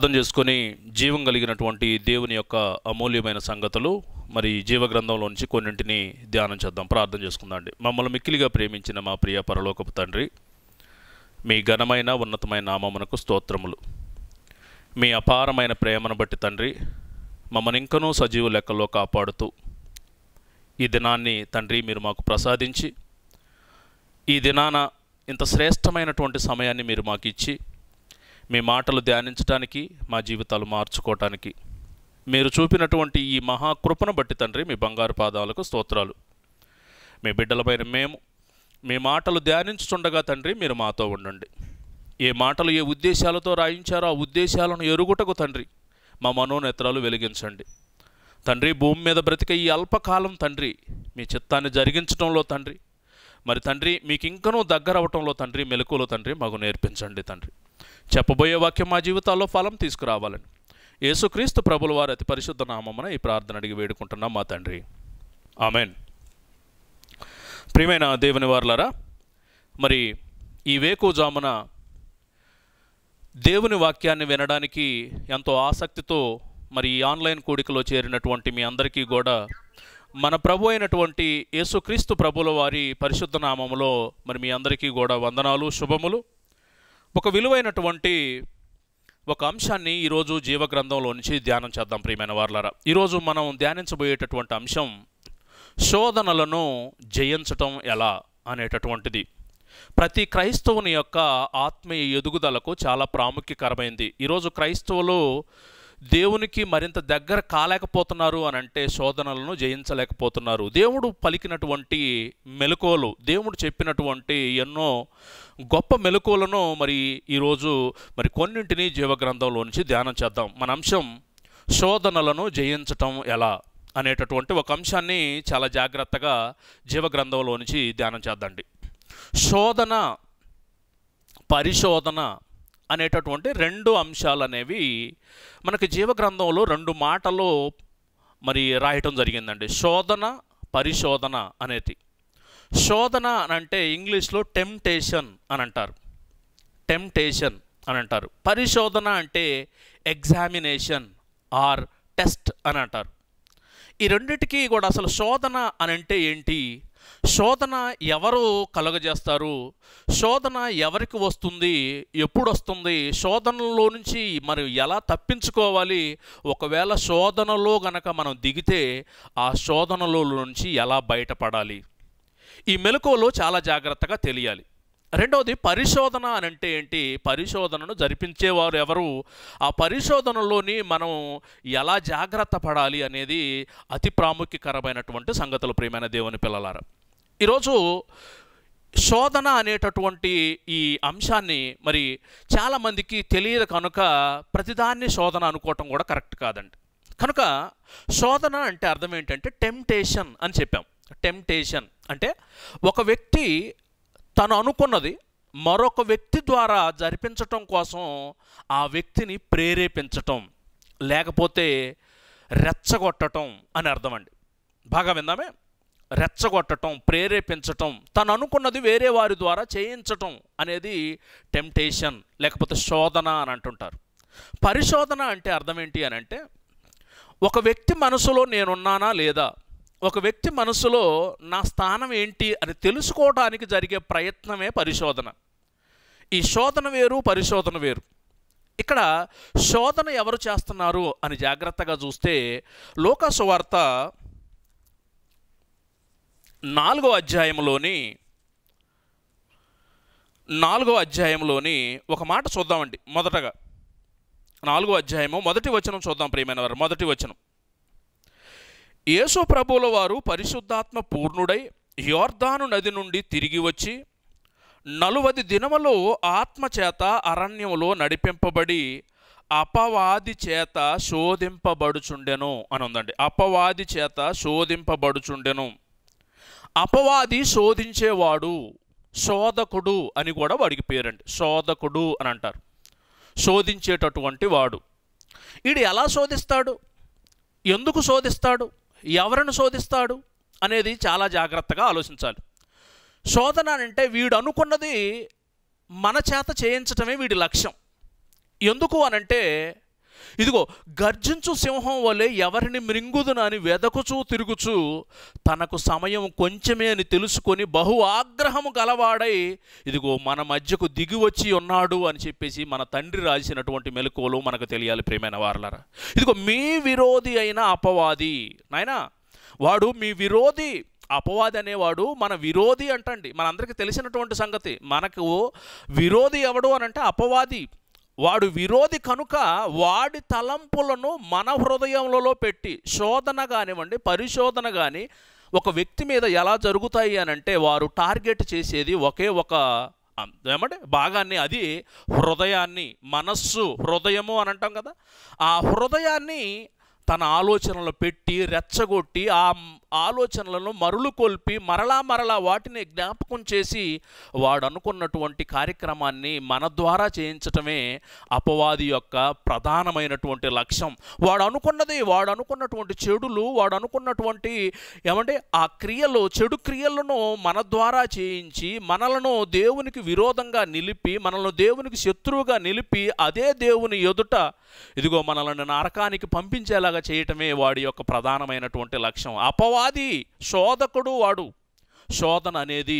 అర్థం చేసుకొని జీవం కలిగినటువంటి దేవుని యొక్క అమూల్యమైన సంగతులు మరి జీవగ్రంథంలోంచి కొన్నింటిని ధ్యానం చేద్దాం ప్రార్థన చేసుకుందాండి మమ్మల్ని మిక్కిలిగా ప్రేమించిన మా ప్రియ పరలోకపు తండ్రి మీ ఘనమైన ఉన్నతమైన నామమునకు స్తోత్రములు మీ అపారమైన ప్రేమను బట్టి తండ్రి మమ్మల్ని ఇంకనూ సజీవ లెక్కల్లో కాపాడుతూ ఈ దినాన్ని తండ్రి మీరు మాకు ప్రసాదించి ఈ దినాన ఇంత శ్రేష్టమైనటువంటి సమయాన్ని మీరు మాకు ఇచ్చి మీ మాటలు ధ్యానించడానికి మా జీవితాలు మార్చుకోవటానికి మీరు చూపినటువంటి ఈ మహాకృపను బట్టి తండ్రి మీ బంగారు పాదాలకు స్తోత్రాలు మీ బిడ్డలపైన మేము మీ మాటలు ధ్యానించుండగా తండ్రి మీరు మాతో ఉండండి ఏ మాటలు ఏ ఉద్దేశాలతో రాయించారో ఆ ఉద్దేశాలను ఎరుగుటకు తండ్రి మా మనోనేత్రాలు వెలిగించండి తండ్రి భూమి మీద బ్రతికే ఈ అల్పకాలం తండ్రి మీ చిత్తాన్ని జరిగించడంలో తండ్రి మరి తండ్రి మీకు ఇంకనూ దగ్గర అవటంలో తండ్రి మెలకులో తండ్రి మాకు నేర్పించండి తండ్రి చెప్పబోయే వాక్యం మా జీవితాల్లో ఫలం తీసుకురావాలని యేసుక్రీస్తు ప్రభుల వారి అతి పరిశుద్ధ నామమున ఈ ప్రార్థన అడిగి వేడుకుంటున్నాం మా తండ్రి ఆమెన్ ప్రియమైన దేవుని వార్లరా మరి ఈ వేకుజామున దేవుని వాక్యాన్ని వినడానికి ఎంతో ఆసక్తితో మరి ఈ ఆన్లైన్ కూడికలో చేరినటువంటి మీ అందరికీ కూడా మన ప్రభు అయినటువంటి యేసుక్రీస్తు ప్రభుల వారి పరిశుద్ధ నామములో మరి మీ అందరికీ కూడా వందనాలు శుభములు ఒక విలువైనటువంటి ఒక అంశాన్ని ఈరోజు జీవగ్రంథంలో నుంచి ధ్యానం చేద్దాం ప్రియమైన వార్లరా ఈరోజు మనం ధ్యానించబోయేటటువంటి అంశం శోధనలను జయించటం ఎలా అనేటటువంటిది ప్రతి క్రైస్తవుని యొక్క ఆత్మీయ ఎదుగుదలకు చాలా ప్రాముఖ్యకరమైంది ఈరోజు క్రైస్తవులు దేవునికి మరింత దగ్గర కాలేకపోతున్నారు అని అంటే శోధనలను జయించలేకపోతున్నారు దేవుడు పలికినటువంటి మెలకువలు దేవుడు చెప్పినటువంటి ఎన్నో గొప్ప మెలకువలను మరి ఈరోజు మరి కొన్నింటిని జీవగ్రంథంలో నుంచి ధ్యానం చేద్దాం మన అంశం శోధనలను జయించటం ఎలా అనేటటువంటి ఒక అంశాన్ని చాలా జాగ్రత్తగా జీవగ్రంథంలో నుంచి ధ్యానం చేద్దండి శోధన పరిశోధన అనేటటువంటి రెండు అంశాలు అనేవి మనకి జీవగ్రంథంలో రెండు మాటలు మరి రాయటం జరిగిందండి శోధన పరిశోధన అనేది శోధన అని అంటే ఇంగ్లీష్లో టెంప్టేషన్ అని అంటారు టెంప్టేషన్ అని అంటారు పరిశోధన అంటే ఎగ్జామినేషన్ ఆర్ టెస్ట్ అని అంటారు ఈ రెండిటికి కూడా అసలు శోధన అని అంటే ఏంటి శోధన ఎవరు కలుగజేస్తారు శోధన ఎవరికి వస్తుంది ఎప్పుడు వస్తుంది శోధనలో నుంచి మరి ఎలా తప్పించుకోవాలి ఒకవేళ శోధనలో గనక మనం దిగితే ఆ శోధనలో నుంచి ఎలా బయటపడాలి ఈ మెలకువలో చాలా జాగ్రత్తగా తెలియాలి రెండవది పరిశోధన అని అంటే ఏంటి పరిశోధనను జరిపించేవారు ఎవరు ఆ పరిశోధనలోని మనం ఎలా జాగ్రత్త పడాలి అనేది అతి ప్రాముఖ్యకరమైనటువంటి సంగతులు ప్రియమైన దేవుని పిల్లలారా ఈరోజు శోధన అనేటటువంటి ఈ అంశాన్ని మరి చాలామందికి తెలియదు కనుక ప్రతిదాన్ని శోధన అనుకోవటం కూడా కరెక్ట్ కాదండి కనుక శోధన అంటే అర్థం ఏంటంటే టెంప్టేషన్ అని చెప్పాం టెంప్టేషన్ అంటే ఒక వ్యక్తి తను అనుకున్నది మరొక వ్యక్తి ద్వారా జరిపించటం కోసం ఆ వ్యక్తిని ప్రేరేపించటం లేకపోతే రెచ్చగొట్టడం అని అర్థం అండి బాగా విందామే రెచ్చగొట్టడం ప్రేరేపించటం తను అనుకున్నది వేరే వారి ద్వారా చేయించటం అనేది టెంప్టేషన్ లేకపోతే శోధన అని అంటుంటారు పరిశోధన అంటే అర్థం ఏంటి అని అంటే ఒక వ్యక్తి మనసులో నేనున్నానా లేదా ఒక వ్యక్తి మనసులో నా స్థానం ఏంటి అని తెలుసుకోవడానికి జరిగే ప్రయత్నమే పరిశోధన ఈ శోధన వేరు పరిశోధన వేరు ఇక్కడ శోధన ఎవరు చేస్తున్నారు అని జాగ్రత్తగా చూస్తే లోకసువార్త నాలుగో అధ్యాయంలోని నాలుగో అధ్యాయంలోని ఒక మాట చూద్దామండి మొదటగా నాలుగో అధ్యాయము మొదటి వచనం చూద్దాం ప్రియమైన వారు మొదటి వచనం యేసు ప్రభువుల వారు పరిశుద్ధాత్మ పూర్ణుడై యోర్ధాను నది నుండి తిరిగి వచ్చి నలువది దినములో ఆత్మచేత అరణ్యములో నడిపింపబడి అపవాది చేత శోధింపబడుచుండెను అని ఉందండి అపవాది చేత శోధింపబడుచుండెను అపవాది శోధించేవాడు శోధకుడు అని కూడా వాడికి పేరండి శోధకుడు అని అంటారు శోధించేటటువంటి వాడు ఈడు ఎలా శోధిస్తాడు ఎందుకు శోధిస్తాడు ఎవరిని శోధిస్తాడు అనేది చాలా జాగ్రత్తగా ఆలోచించాలి శోధన అంటే వీడు అనుకున్నది మన చేత చేయించటమే వీడి లక్ష్యం ఎందుకు అనంటే ఇదిగో గర్జించు సింహం వలె ఎవరిని మృంగుదున అని వెదకుచూ తిరుగుచూ తనకు సమయం కొంచెమే అని తెలుసుకొని బహు ఆగ్రహము గలవాడై ఇదిగో మన మధ్యకు దిగి వచ్చి ఉన్నాడు అని చెప్పేసి మన తండ్రి రాసినటువంటి మెలకువలు మనకు తెలియాలి ప్రేమైన వారలరా ఇదిగో మీ విరోధి అయిన అపవాది నాయనా వాడు మీ విరోధి అపవాది అనేవాడు మన విరోధి అంటండి మనందరికీ తెలిసినటువంటి సంగతి మనకు విరోధి ఎవడు అనంటే అపవాది వాడు విరోధి కనుక వాడి తలంపులను మన హృదయంలో పెట్టి శోధన కానివ్వండి పరిశోధన కానీ ఒక వ్యక్తి మీద ఎలా జరుగుతాయి అని అంటే వారు టార్గెట్ చేసేది ఒకే ఒక ఏమంటే భాగాన్ని అది హృదయాన్ని మనస్సు హృదయము అని అంటాం కదా ఆ హృదయాన్ని తన ఆలోచనలు పెట్టి రెచ్చగొట్టి ఆ ఆలోచనలను మరులు కొల్పి మరలా మరలా వాటిని జ్ఞాపకం చేసి వాడు అనుకున్నటువంటి కార్యక్రమాన్ని మన ద్వారా చేయించటమే అపవాది యొక్క ప్రధానమైనటువంటి లక్ష్యం వాడు అనుకున్నది వాడు అనుకున్నటువంటి చెడులు వాడు అనుకున్నటువంటి ఏమంటే ఆ క్రియలు చెడు క్రియలను మన ద్వారా చేయించి మనలను దేవునికి విరోధంగా నిలిపి మనల్ని దేవునికి శత్రువుగా నిలిపి అదే దేవుని ఎదుట ఇదిగో మనల్ని నరకానికి పంపించేలాగా చేయటమే వాడి యొక్క ప్రధానమైనటువంటి లక్ష్యం అపవా అపవాది శోధకుడు వాడు శోధన అనేది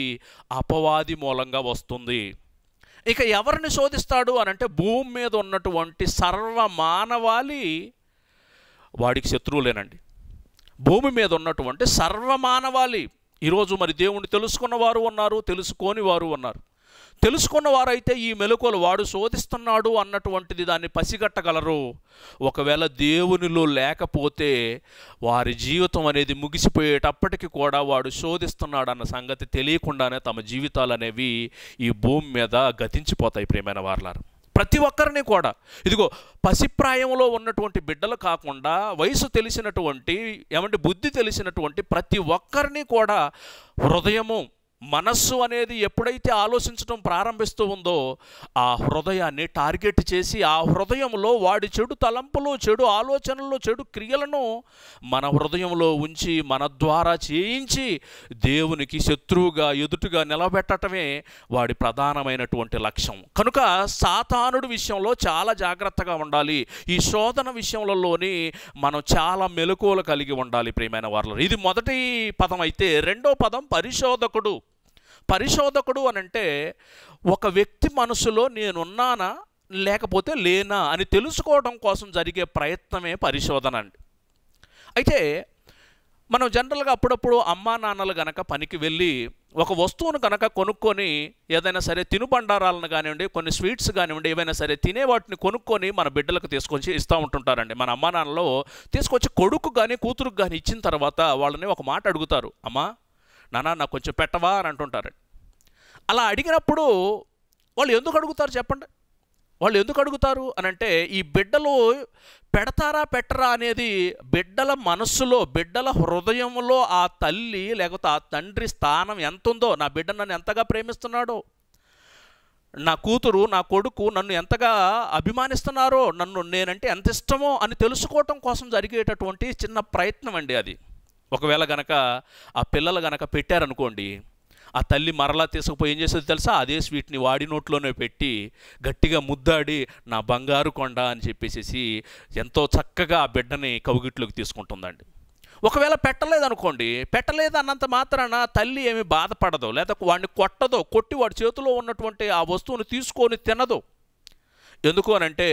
అపవాది మూలంగా వస్తుంది ఇక ఎవరిని శోధిస్తాడు అని అంటే భూమి మీద ఉన్నటువంటి సర్వ మానవాళి వాడికి శత్రువులేనండి భూమి మీద ఉన్నటువంటి సర్వ మానవాళి ఈరోజు మరి దేవుణ్ణి తెలుసుకున్న వారు ఉన్నారు తెలుసుకోని వారు ఉన్నారు తెలుసుకున్న వారైతే ఈ మెలకువలు వాడు శోధిస్తున్నాడు అన్నటువంటిది దాన్ని పసిగట్టగలరు ఒకవేళ దేవునిలో లేకపోతే వారి జీవితం అనేది ముగిసిపోయేటప్పటికి కూడా వాడు శోధిస్తున్నాడు అన్న సంగతి తెలియకుండానే తమ జీవితాలు అనేవి ఈ భూమి మీద గతించిపోతాయి ప్రేమైన వారలారు ప్రతి ఒక్కరిని కూడా ఇదిగో పసిప్రాయంలో ఉన్నటువంటి బిడ్డలు కాకుండా వయసు తెలిసినటువంటి ఏమంటే బుద్ధి తెలిసినటువంటి ప్రతి ఒక్కరిని కూడా హృదయము మనస్సు అనేది ఎప్పుడైతే ఆలోచించడం ప్రారంభిస్తూ ఉందో ఆ హృదయాన్ని టార్గెట్ చేసి ఆ హృదయంలో వాడి చెడు తలంపులు చెడు ఆలోచనలు చెడు క్రియలను మన హృదయంలో ఉంచి మన ద్వారా చేయించి దేవునికి శత్రువుగా ఎదుటిగా నిలబెట్టడమే వాడి ప్రధానమైనటువంటి లక్ష్యం కనుక సాతానుడి విషయంలో చాలా జాగ్రత్తగా ఉండాలి ఈ శోధన విషయంలోని మనం చాలా మెలకువలు కలిగి ఉండాలి ప్రియమైన వారు ఇది మొదటి పదం అయితే రెండో పదం పరిశోధకుడు పరిశోధకుడు అని అంటే ఒక వ్యక్తి మనసులో నేనున్నానా లేకపోతే లేనా అని తెలుసుకోవడం కోసం జరిగే ప్రయత్నమే పరిశోధన అండి అయితే మనం జనరల్గా అప్పుడప్పుడు అమ్మా నాన్నలు గనక పనికి వెళ్ళి ఒక వస్తువును కనుక కొనుక్కొని ఏదైనా సరే తినుబండారాలను కానివ్వండి కొన్ని స్వీట్స్ కానివ్వండి ఏవైనా సరే తినే వాటిని కొనుక్కొని మన బిడ్డలకు తీసుకొచ్చి ఇస్తూ ఉంటుంటారండి మన అమ్మా నాన్నలో తీసుకొచ్చి కొడుకు కానీ కూతురుకు కానీ ఇచ్చిన తర్వాత వాళ్ళని ఒక మాట అడుగుతారు అమ్మా నానా నాకు కొంచెం పెట్టవా అని అంటుంటారు అలా అడిగినప్పుడు వాళ్ళు ఎందుకు అడుగుతారు చెప్పండి వాళ్ళు ఎందుకు అడుగుతారు అని అంటే ఈ బిడ్డలు పెడతారా పెట్టరా అనేది బిడ్డల మనస్సులో బిడ్డల హృదయంలో ఆ తల్లి లేకపోతే ఆ తండ్రి స్థానం ఎంత ఉందో నా బిడ్డ నన్ను ఎంతగా ప్రేమిస్తున్నాడో నా కూతురు నా కొడుకు నన్ను ఎంతగా అభిమానిస్తున్నారో నన్ను నేనంటే ఎంత ఇష్టమో అని తెలుసుకోవటం కోసం జరిగేటటువంటి చిన్న ప్రయత్నం అండి అది ఒకవేళ గనక ఆ పిల్లలు గనక పెట్టారనుకోండి ఆ తల్లి మరలా తీసుకుపోయి ఏం చేసేది తెలుసా అదే స్వీట్ని వాడి నోట్లోనే పెట్టి గట్టిగా ముద్దాడి నా బంగారు కొండ అని చెప్పేసి ఎంతో చక్కగా ఆ బిడ్డని కవుగిట్లోకి తీసుకుంటుందండి ఒకవేళ పెట్టలేదనుకోండి పెట్టలేదు అన్నంత మాత్రాన తల్లి ఏమి బాధపడదు లేదా వాడిని కొట్టదో కొట్టి వాడి చేతిలో ఉన్నటువంటి ఆ వస్తువును తీసుకొని తినదు ఎందుకు అనంటే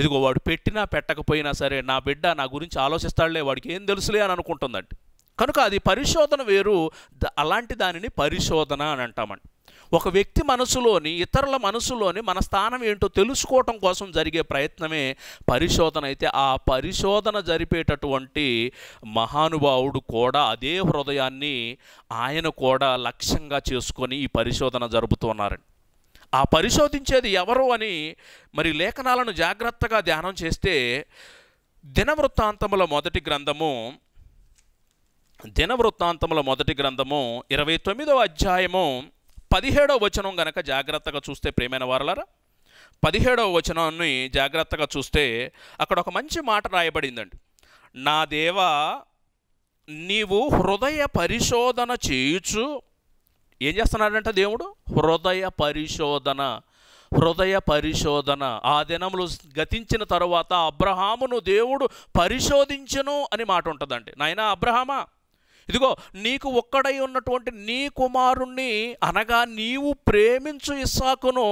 ఇదిగో వాడు పెట్టినా పెట్టకపోయినా సరే నా బిడ్డ నా గురించి ఆలోచిస్తాడులే వాడికి ఏం తెలుసులే అని అనుకుంటుందండి కనుక అది పరిశోధన వేరు అలాంటి దానిని పరిశోధన అని అంటామండి ఒక వ్యక్తి మనసులోని ఇతరుల మనసులోని మన స్థానం ఏంటో తెలుసుకోవటం కోసం జరిగే ప్రయత్నమే పరిశోధన అయితే ఆ పరిశోధన జరిపేటటువంటి మహానుభావుడు కూడా అదే హృదయాన్ని ఆయన కూడా లక్ష్యంగా చేసుకొని ఈ పరిశోధన జరుపుతున్నారండి ఆ పరిశోధించేది ఎవరు అని మరి లేఖనాలను జాగ్రత్తగా ధ్యానం చేస్తే దినవృత్తాంతముల మొదటి గ్రంథము దినవృత్తాంతముల మొదటి గ్రంథము ఇరవై తొమ్మిదవ అధ్యాయము పదిహేడవ వచనం గనక జాగ్రత్తగా చూస్తే ప్రేమైన వారలరా పదిహేడవ వచనాన్ని జాగ్రత్తగా చూస్తే అక్కడ ఒక మంచి మాట రాయబడిందండి నా దేవా నీవు హృదయ పరిశోధన చేయుచు ఏం చేస్తున్నాడంట దేవుడు హృదయ పరిశోధన హృదయ పరిశోధన ఆ దినములు గతించిన తరువాత అబ్రహామును దేవుడు పరిశోధించను అని మాట ఉంటుందండి నాయన అబ్రహామా ఇదిగో నీకు ఒక్కడై ఉన్నటువంటి నీ కుమారుణ్ణి అనగా నీవు ప్రేమించు ఇస్సాకును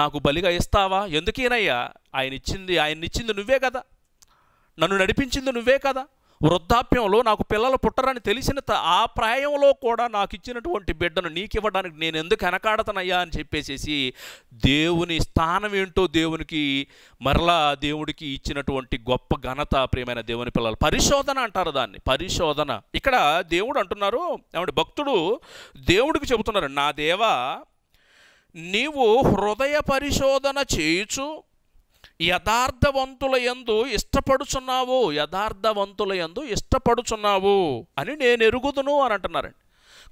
నాకు బలిగా ఇస్తావా ఎందుకేనయ్యా ఆయన ఇచ్చింది ఆయన ఇచ్చింది నువ్వే కదా నన్ను నడిపించింది నువ్వే కదా వృద్ధాప్యంలో నాకు పిల్లలు పుట్టరని తెలిసిన ఆ ప్రాయంలో కూడా నాకు ఇచ్చినటువంటి బిడ్డను నీకు ఇవ్వడానికి నేను ఎందుకు వెనకాడతనయ్యా అని చెప్పేసేసి దేవుని స్థానం ఏంటో దేవునికి మరలా దేవుడికి ఇచ్చినటువంటి గొప్ప ఘనత ప్రియమైన దేవుని పిల్లలు పరిశోధన అంటారు దాన్ని పరిశోధన ఇక్కడ దేవుడు అంటున్నారు ఏమంటే భక్తుడు దేవుడికి చెబుతున్నారు నా దేవా నీవు హృదయ పరిశోధన చేయుచు యథార్థవంతుల ఎందు ఇష్టపడుచున్నావు యథార్థవంతుల ఎందు ఇష్టపడుచున్నావు అని నేను ఎరుగుదును అని అంటున్నారండి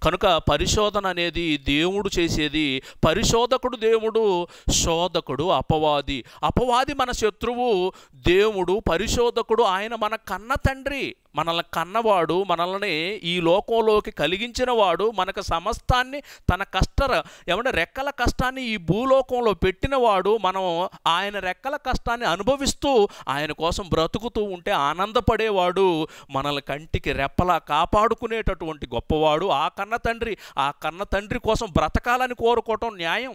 కనుక పరిశోధన అనేది దేవుడు చేసేది పరిశోధకుడు దేవుడు శోధకుడు అపవాది అపవాది మన శత్రువు దేవుడు పరిశోధకుడు ఆయన మన కన్న తండ్రి మనల్ని కన్నవాడు మనల్ని ఈ లోకంలోకి కలిగించిన వాడు మనకు సమస్తాన్ని తన కష్ట ఏమంటే రెక్కల కష్టాన్ని ఈ భూలోకంలో పెట్టినవాడు మనం ఆయన రెక్కల కష్టాన్ని అనుభవిస్తూ ఆయన కోసం బ్రతుకుతూ ఉంటే ఆనందపడేవాడు మనల్ని కంటికి రెప్పలా కాపాడుకునేటటువంటి గొప్పవాడు ఆ కన్న తండ్రి ఆ కన్న తండ్రి కోసం బ్రతకాలని కోరుకోవటం న్యాయం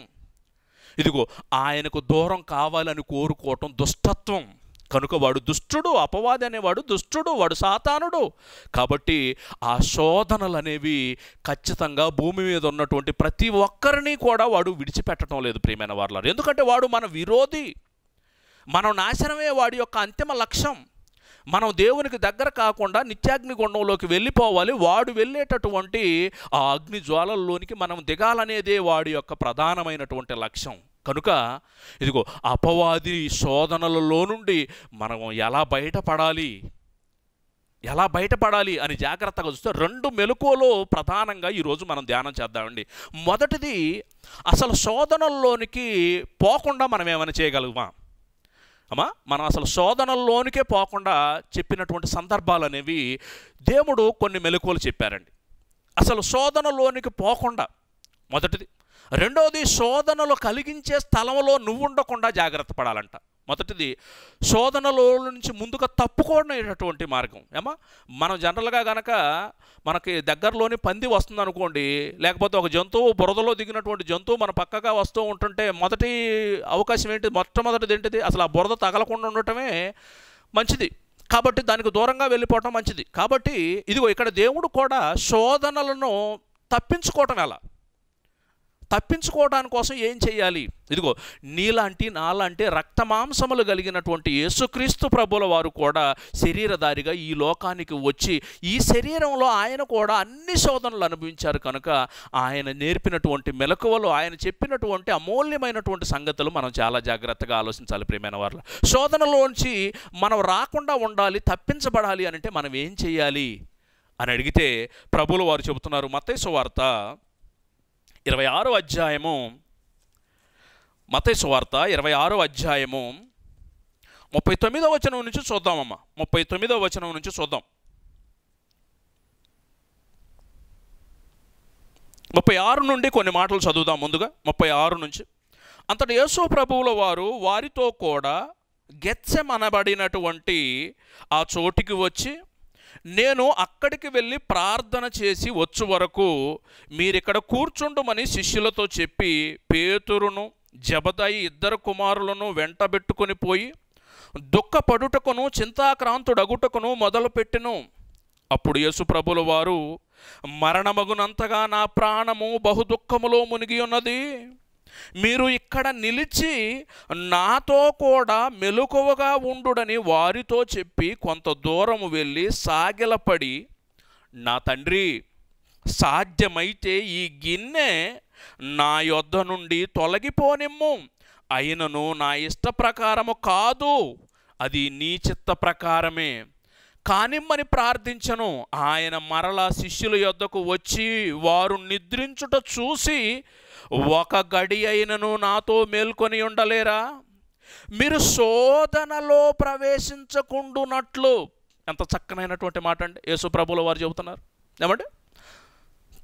ఇదిగో ఆయనకు దూరం కావాలని కోరుకోవటం దుష్టత్వం కనుక వాడు దుష్టుడు అపవాది అనేవాడు దుష్టుడు వాడు సాతానుడు కాబట్టి ఆ శోధనలు అనేవి ఖచ్చితంగా భూమి మీద ఉన్నటువంటి ప్రతి ఒక్కరిని కూడా వాడు విడిచిపెట్టడం లేదు ప్రియమైన వారిలో ఎందుకంటే వాడు మన విరోధి మనం నాశనమే వాడి యొక్క అంతిమ లక్ష్యం మనం దేవునికి దగ్గర కాకుండా నిత్యాగ్నిగుండంలోకి వెళ్ళిపోవాలి వాడు వెళ్ళేటటువంటి ఆ అగ్ని జ్వాలల్లోనికి మనం దిగాలనేదే వాడి యొక్క ప్రధానమైనటువంటి లక్ష్యం కనుక ఇదిగో అపవాది శోధనలలో నుండి మనం ఎలా బయటపడాలి ఎలా బయటపడాలి అని జాగ్రత్తగా చూస్తే రెండు మెలకువలో ప్రధానంగా ఈరోజు మనం ధ్యానం చేద్దామండి మొదటిది అసలు శోధనల్లోనికి పోకుండా మనం ఏమైనా చేయగలుగుమా అమ్మా మనం అసలు శోధనల్లోనికే పోకుండా చెప్పినటువంటి సందర్భాలు అనేవి దేవుడు కొన్ని మెలకువలు చెప్పారండి అసలు శోధనలోనికి పోకుండా మొదటిది రెండవది శోధనలు కలిగించే స్థలంలో నువ్వు ఉండకుండా జాగ్రత్త పడాలంట మొదటిది శోధనలో నుంచి ముందుగా తప్పుకోనేటటువంటి మార్గం ఏమా మనం జనరల్గా గనక మనకి దగ్గరలోని పంది వస్తుంది అనుకోండి లేకపోతే ఒక జంతువు బురదలో దిగినటువంటి జంతువు మన పక్కగా వస్తూ ఉంటుంటే మొదటి అవకాశం ఏంటి మొట్టమొదటిది ఏంటిది అసలు ఆ బురద తగలకుండా ఉండటమే మంచిది కాబట్టి దానికి దూరంగా వెళ్ళిపోవటం మంచిది కాబట్టి ఇదిగో ఇక్కడ దేవుడు కూడా శోధనలను తప్పించుకోవటం ఎలా తప్పించుకోవడానికి కోసం ఏం చేయాలి ఇదిగో నీలాంటి నాలాంటి రక్త మాంసములు కలిగినటువంటి యేసుక్రీస్తు ప్రభుల వారు కూడా శరీరధారిగా ఈ లోకానికి వచ్చి ఈ శరీరంలో ఆయన కూడా అన్ని శోధనలు అనుభవించారు కనుక ఆయన నేర్పినటువంటి మెలకువలు ఆయన చెప్పినటువంటి అమూల్యమైనటువంటి సంగతులు మనం చాలా జాగ్రత్తగా ఆలోచించాలి ప్రియమైన వారు శోధనలోంచి మనం రాకుండా ఉండాలి తప్పించబడాలి అని అంటే మనం ఏం చేయాలి అని అడిగితే ప్రభులు వారు చెబుతున్నారు మతేశ్వార్త ఇరవై ఆరో అధ్యాయము మతేసు వార్త ఇరవై ఆరో అధ్యాయము ముప్పై తొమ్మిదో వచనం నుంచి చూద్దామమ్మా ముప్పై తొమ్మిదో వచనం నుంచి చూద్దాం ముప్పై ఆరు నుండి కొన్ని మాటలు చదువుదాం ముందుగా ముప్పై ఆరు నుంచి అంతటి యేసు ప్రభువుల వారు వారితో కూడా గెచ్చమనబడినటువంటి ఆ చోటికి వచ్చి నేను అక్కడికి వెళ్ళి ప్రార్థన చేసి వచ్చు వరకు మీరిక్కడ కూర్చుండమని శిష్యులతో చెప్పి పేతురును జబదాయి ఇద్దరు కుమారులను వెంటబెట్టుకుని పోయి దుఃఖపడుటకును చింతాక్రాంతుడగుటకును మొదలుపెట్టెను అప్పుడు యేసుప్రభుల వారు మరణమగునంతగా నా ప్రాణము బహు దుఃఖములో మునిగి ఉన్నది మీరు ఇక్కడ నిలిచి నాతో కూడా మెలుకువగా ఉండుడని వారితో చెప్పి కొంత దూరం వెళ్ళి సాగిలపడి నా తండ్రి సాధ్యమైతే ఈ గిన్నె నా యొద్ద నుండి తొలగిపోనిమ్ము అయినను నా ఇష్ట ప్రకారము కాదు అది నీ చిత్త ప్రకారమే కానిమ్మని ప్రార్థించను ఆయన మరలా శిష్యుల యొద్దకు వచ్చి వారు నిద్రించుట చూసి ఒక గడి అయినను నాతో మేల్కొని ఉండలేరా మీరు శోధనలో ప్రవేశించకుండునట్లు ఎంత చక్కనైనటువంటి మాట అండి యేసుప్రభుల వారు చెబుతున్నారు ఏమండి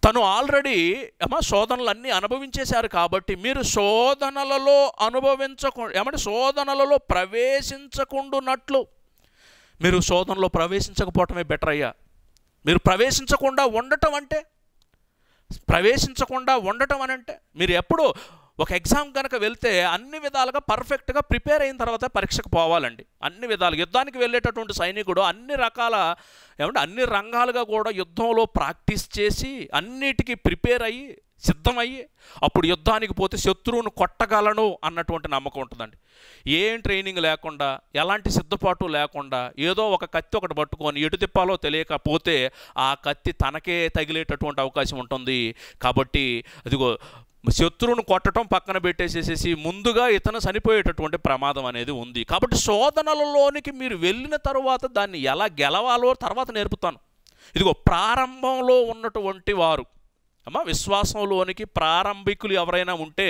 తను ఆల్రెడీ ఏమా శోధనలు అన్నీ అనుభవించేశారు కాబట్టి మీరు శోధనలలో అనుభవించకు ఏమంటే శోధనలలో ప్రవేశించకుండునట్లు మీరు శోధనలో ప్రవేశించకపోవటమే బెటర్ అయ్యా మీరు ప్రవేశించకుండా ఉండటం అంటే ప్రవేశించకుండా ఉండటం అని అంటే మీరు ఎప్పుడూ ఒక ఎగ్జామ్ కనుక వెళ్తే అన్ని విధాలుగా పర్ఫెక్ట్గా ప్రిపేర్ అయిన తర్వాత పరీక్షకు పోవాలండి అన్ని విధాలు యుద్ధానికి వెళ్ళేటటువంటి సైనికుడు అన్ని రకాల ఏమంటే అన్ని రంగాలుగా కూడా యుద్ధంలో ప్రాక్టీస్ చేసి అన్నిటికీ ప్రిపేర్ అయ్యి సిద్ధమయ్యి అప్పుడు యుద్ధానికి పోతే శత్రువును కొట్టగలను అన్నటువంటి నమ్మకం ఉంటుందండి ఏం ట్రైనింగ్ లేకుండా ఎలాంటి సిద్ధపాటు లేకుండా ఏదో ఒక కత్తి ఒకటి పట్టుకొని ఎటు తిప్పాలో తెలియకపోతే ఆ కత్తి తనకే తగిలేటటువంటి అవకాశం ఉంటుంది కాబట్టి అదిగో శత్రువును కొట్టడం పక్కన పెట్టేసేసేసి ముందుగా ఇతను చనిపోయేటటువంటి ప్రమాదం అనేది ఉంది కాబట్టి శోధనలలోనికి మీరు వెళ్ళిన తర్వాత దాన్ని ఎలా గెలవాలో తర్వాత నేర్పుతాను ఇదిగో ప్రారంభంలో ఉన్నటువంటి వారు అమ్మ విశ్వాసంలోనికి ప్రారంభికులు ఎవరైనా ఉంటే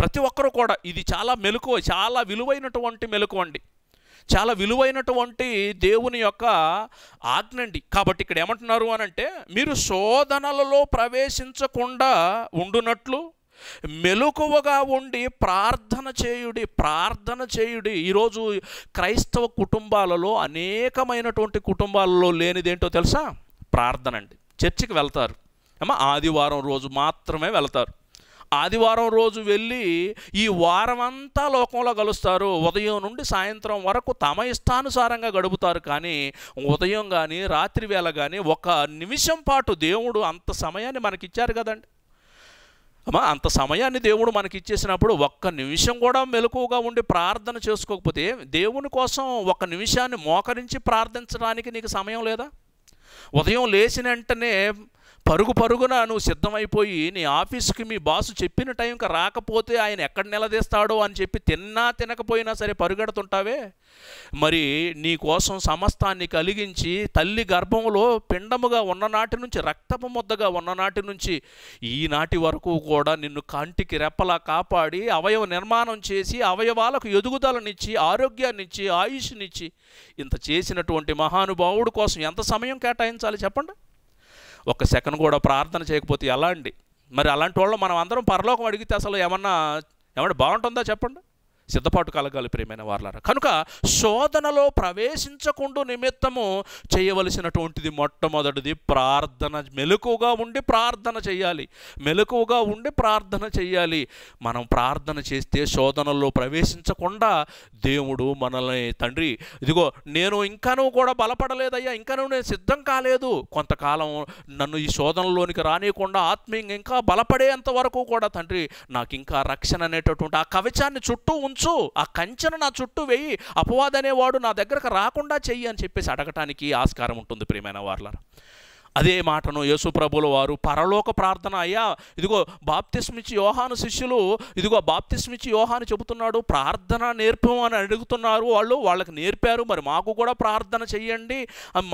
ప్రతి ఒక్కరూ కూడా ఇది చాలా మెలకు చాలా విలువైనటువంటి మెలకు అండి చాలా విలువైనటువంటి దేవుని యొక్క ఆజ్ఞండి కాబట్టి ఇక్కడ ఏమంటున్నారు అని అంటే మీరు శోధనలలో ప్రవేశించకుండా ఉండునట్లు మెలకువగా ఉండి ప్రార్థన చేయుడి ప్రార్థన చేయుడి ఈరోజు క్రైస్తవ కుటుంబాలలో అనేకమైనటువంటి కుటుంబాలలో లేనిదేంటో తెలుసా ప్రార్థన అండి చర్చికి వెళ్తారు ఏమో ఆదివారం రోజు మాత్రమే వెళ్తారు ఆదివారం రోజు వెళ్ళి ఈ వారం అంతా లోకంలో కలుస్తారు ఉదయం నుండి సాయంత్రం వరకు తమ ఇష్టానుసారంగా గడుపుతారు కానీ ఉదయం కానీ రాత్రి వేళ కానీ ఒక నిమిషం పాటు దేవుడు అంత సమయాన్ని మనకిచ్చారు కదండి అమ్మా అంత సమయాన్ని దేవుడు మనకి ఇచ్చేసినప్పుడు ఒక్క నిమిషం కూడా మెలకువగా ఉండి ప్రార్థన చేసుకోకపోతే దేవుని కోసం ఒక్క నిమిషాన్ని మోకరించి ప్రార్థించడానికి నీకు సమయం లేదా ఉదయం లేచిన వెంటనే పరుగు పరుగున నువ్వు సిద్ధమైపోయి నీ ఆఫీస్కి మీ బాసు చెప్పిన టైంకి రాకపోతే ఆయన ఎక్కడ నిలదీస్తాడో అని చెప్పి తిన్నా తినకపోయినా సరే పరుగెడుతుంటావే మరి నీ కోసం సమస్తాన్ని కలిగించి తల్లి గర్భంలో పిండముగా ఉన్ననాటి నుంచి రక్తపు ముద్దగా ఉన్ననాటి నుంచి ఈనాటి వరకు కూడా నిన్ను కంటికి రెప్పలా కాపాడి అవయవ నిర్మాణం చేసి అవయవాలకు ఎదుగుదలనిచ్చి ఆరోగ్యాన్నిచ్చి ఆయుష్నిచ్చి ఇంత చేసినటువంటి మహానుభావుడు కోసం ఎంత సమయం కేటాయించాలి చెప్పండి ఒక సెకండ్ కూడా ప్రార్థన చేయకపోతే ఎలా అండి మరి అలాంటి వాళ్ళు మనం అందరం పరలోకం అడిగితే అసలు ఏమన్నా ఏమన్నా బాగుంటుందా చెప్పండి సిద్ధపాటు కలగాలి ప్రియమైన వార్లారా కనుక శోధనలో ప్రవేశించకుండా నిమిత్తము చేయవలసినటువంటిది మొట్టమొదటిది ప్రార్థన మెలకుగా ఉండి ప్రార్థన చేయాలి మెలకుగా ఉండి ప్రార్థన చేయాలి మనం ప్రార్థన చేస్తే శోధనలో ప్రవేశించకుండా దేవుడు మనల్ని తండ్రి ఇదిగో నేను ఇంకానూ కూడా బలపడలేదయ్యా ఇంకానూ నేను సిద్ధం కాలేదు కొంతకాలం నన్ను ఈ శోధనలోనికి రానియకుండా ఆత్మీయంగా ఇంకా బలపడేంత వరకు కూడా తండ్రి నాకు ఇంకా రక్షణ అనేటటువంటి ఆ కవచాన్ని చుట్టూ ఉంచు ఉంచు ఆ కంచెను నా చుట్టూ వేయి అనేవాడు నా దగ్గరకు రాకుండా చెయ్యి అని చెప్పేసి అడగటానికి ఆస్కారం ఉంటుంది ప్రియమైన వార్లరా అదే మాటను ప్రభుల వారు పరలోక ప్రార్థన అయ్యా ఇదిగో బాప్తిస్మిచ్చి యోహాను శిష్యులు ఇదిగో బాప్తిస్మిచ్చి యోహాను చెబుతున్నాడు ప్రార్థన నేర్పమని అడుగుతున్నారు వాళ్ళు వాళ్ళకి నేర్పారు మరి మాకు కూడా ప్రార్థన చెయ్యండి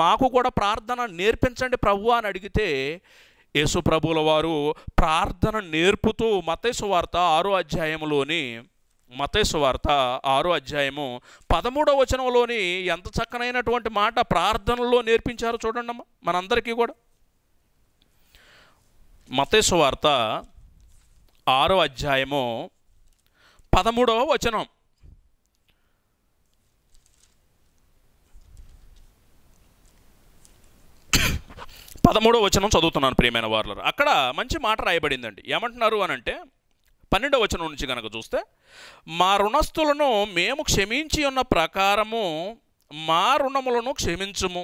మాకు కూడా ప్రార్థన నేర్పించండి ప్రభు అని అడిగితే ప్రభుల వారు ప్రార్థన నేర్పుతూ మతేసు వార్త ఆరో అధ్యాయంలోని మతేశ్వ వార్త ఆరో అధ్యాయము పదమూడవ వచనంలోని ఎంత చక్కనైనటువంటి మాట ప్రార్థనలో నేర్పించారో చూడండి అమ్మ మనందరికీ కూడా మతేసు వార్త ఆరో అధ్యాయము పదమూడవ వచనం పదమూడవ వచనం చదువుతున్నాను ప్రియమైన వార్లర్ అక్కడ మంచి మాట రాయబడిందండి ఏమంటున్నారు అనంటే పన్నెండవ వచనం నుంచి కనుక చూస్తే మా రుణస్థులను మేము క్షమించి ఉన్న ప్రకారము మా రుణములను క్షమించుము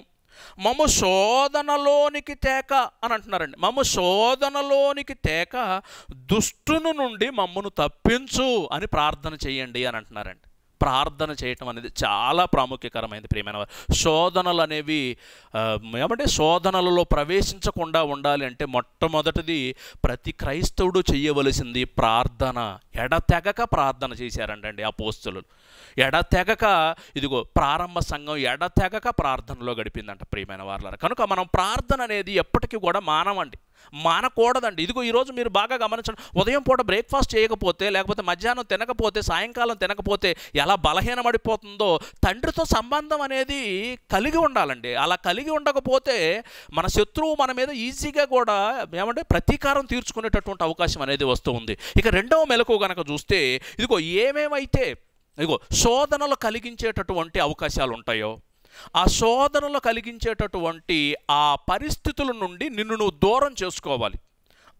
మమ్మ శోధనలోనికి తేక అని అంటున్నారండి మమ్మ శోధనలోనికి తేక దుష్టును నుండి మమ్మను తప్పించు అని ప్రార్థన చేయండి అని అంటున్నారండి ప్రార్థన చేయటం అనేది చాలా ప్రాముఖ్యకరమైనది ప్రియమైన శోధనలు అనేవి ఏమంటే శోధనలలో ప్రవేశించకుండా ఉండాలి అంటే మొట్టమొదటిది ప్రతి క్రైస్తవుడు చేయవలసింది ప్రార్థన ఎడతెగక ప్రార్థన చేశారంటండి ఆ పోస్తులు ఎడతెగక ఇదిగో ప్రారంభ సంఘం ఎడతెగక ప్రార్థనలో గడిపిందంట ప్రియమైన వారులారా కనుక మనం ప్రార్థన అనేది ఎప్పటికీ కూడా మానవండి మానకూడదండి ఇదిగో ఈరోజు మీరు బాగా గమనించండి ఉదయం పూట బ్రేక్ఫాస్ట్ చేయకపోతే లేకపోతే మధ్యాహ్నం తినకపోతే సాయంకాలం తినకపోతే ఎలా బలహీనమడిపోతుందో తండ్రితో సంబంధం అనేది కలిగి ఉండాలండి అలా కలిగి ఉండకపోతే మన శత్రువు మన మీద ఈజీగా కూడా ఏమంటే ప్రతీకారం తీర్చుకునేటటువంటి అవకాశం అనేది వస్తూ ఉంది ఇక రెండవ మెలకు కనుక చూస్తే ఇదిగో ఏమేమైతే ఇదిగో శోధనలు కలిగించేటటువంటి అవకాశాలు ఉంటాయో ఆ శోధనలు కలిగించేటటువంటి ఆ పరిస్థితుల నుండి నిన్ను నువ్వు దూరం చేసుకోవాలి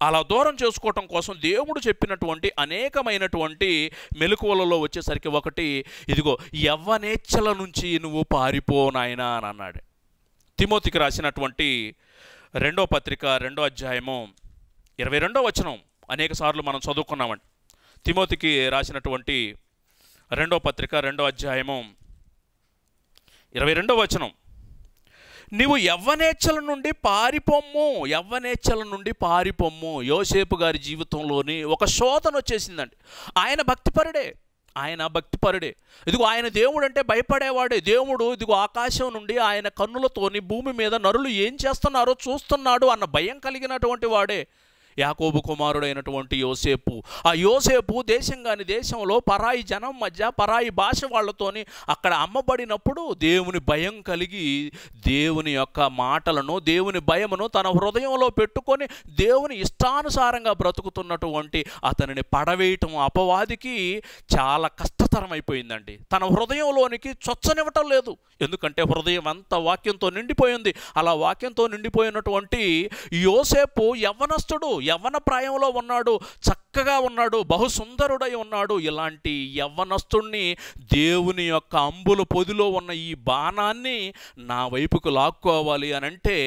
అలా దూరం చేసుకోవటం కోసం దేవుడు చెప్పినటువంటి అనేకమైనటువంటి మెలకువలలో వచ్చేసరికి ఒకటి ఇదిగో యవ్వనేచ్ఛల నుంచి నువ్వు పారిపోనాయనా అని అన్నాడు తిమోతికి రాసినటువంటి రెండో పత్రిక రెండో అధ్యాయము ఇరవై రెండో వచనం అనేక సార్లు మనం చదువుకున్నామండి తిమోతికి రాసినటువంటి రెండో పత్రిక రెండో అధ్యాయము ఇరవై రెండవ వచనం నీవు యవ్వనేచ్చల నుండి పారిపోమ్ము యవ్వనేచ్చల నుండి పారిపోమ్ము యోసేపు గారి జీవితంలోని ఒక శోధన వచ్చేసిందండి ఆయన భక్తిపరుడే ఆయన భక్తిపరుడే ఇదిగో ఆయన దేవుడు అంటే భయపడేవాడే దేవుడు ఇదిగో ఆకాశం నుండి ఆయన కన్నులతోని భూమి మీద నరులు ఏం చేస్తున్నారో చూస్తున్నాడు అన్న భయం కలిగినటువంటి వాడే యాకోబు కుమారుడైనటువంటి యోసేపు ఆ యోసేపు దేశం కాని దేశంలో పరాయి జనం మధ్య పరాయి భాష వాళ్ళతోని అక్కడ అమ్మబడినప్పుడు దేవుని భయం కలిగి దేవుని యొక్క మాటలను దేవుని భయమును తన హృదయంలో పెట్టుకొని దేవుని ఇష్టానుసారంగా బ్రతుకుతున్నటువంటి అతనిని పడవేయటం అపవాదికి చాలా కష్టతరం అయిపోయిందండి తన హృదయంలోనికి చొచ్చనివ్వటం లేదు ఎందుకంటే హృదయం అంతా వాక్యంతో నిండిపోయింది అలా వాక్యంతో నిండిపోయినటువంటి యోసేపు యవ్వనస్తుడు యవ్వన ప్రాయంలో ఉన్నాడు చక్కగా ఉన్నాడు బహుసుందరుడై ఉన్నాడు ఇలాంటి యవ్వనస్తుణ్ణి దేవుని యొక్క అంబుల పొదిలో ఉన్న ఈ బాణాన్ని నా వైపుకు లాక్కోవాలి అని అంటే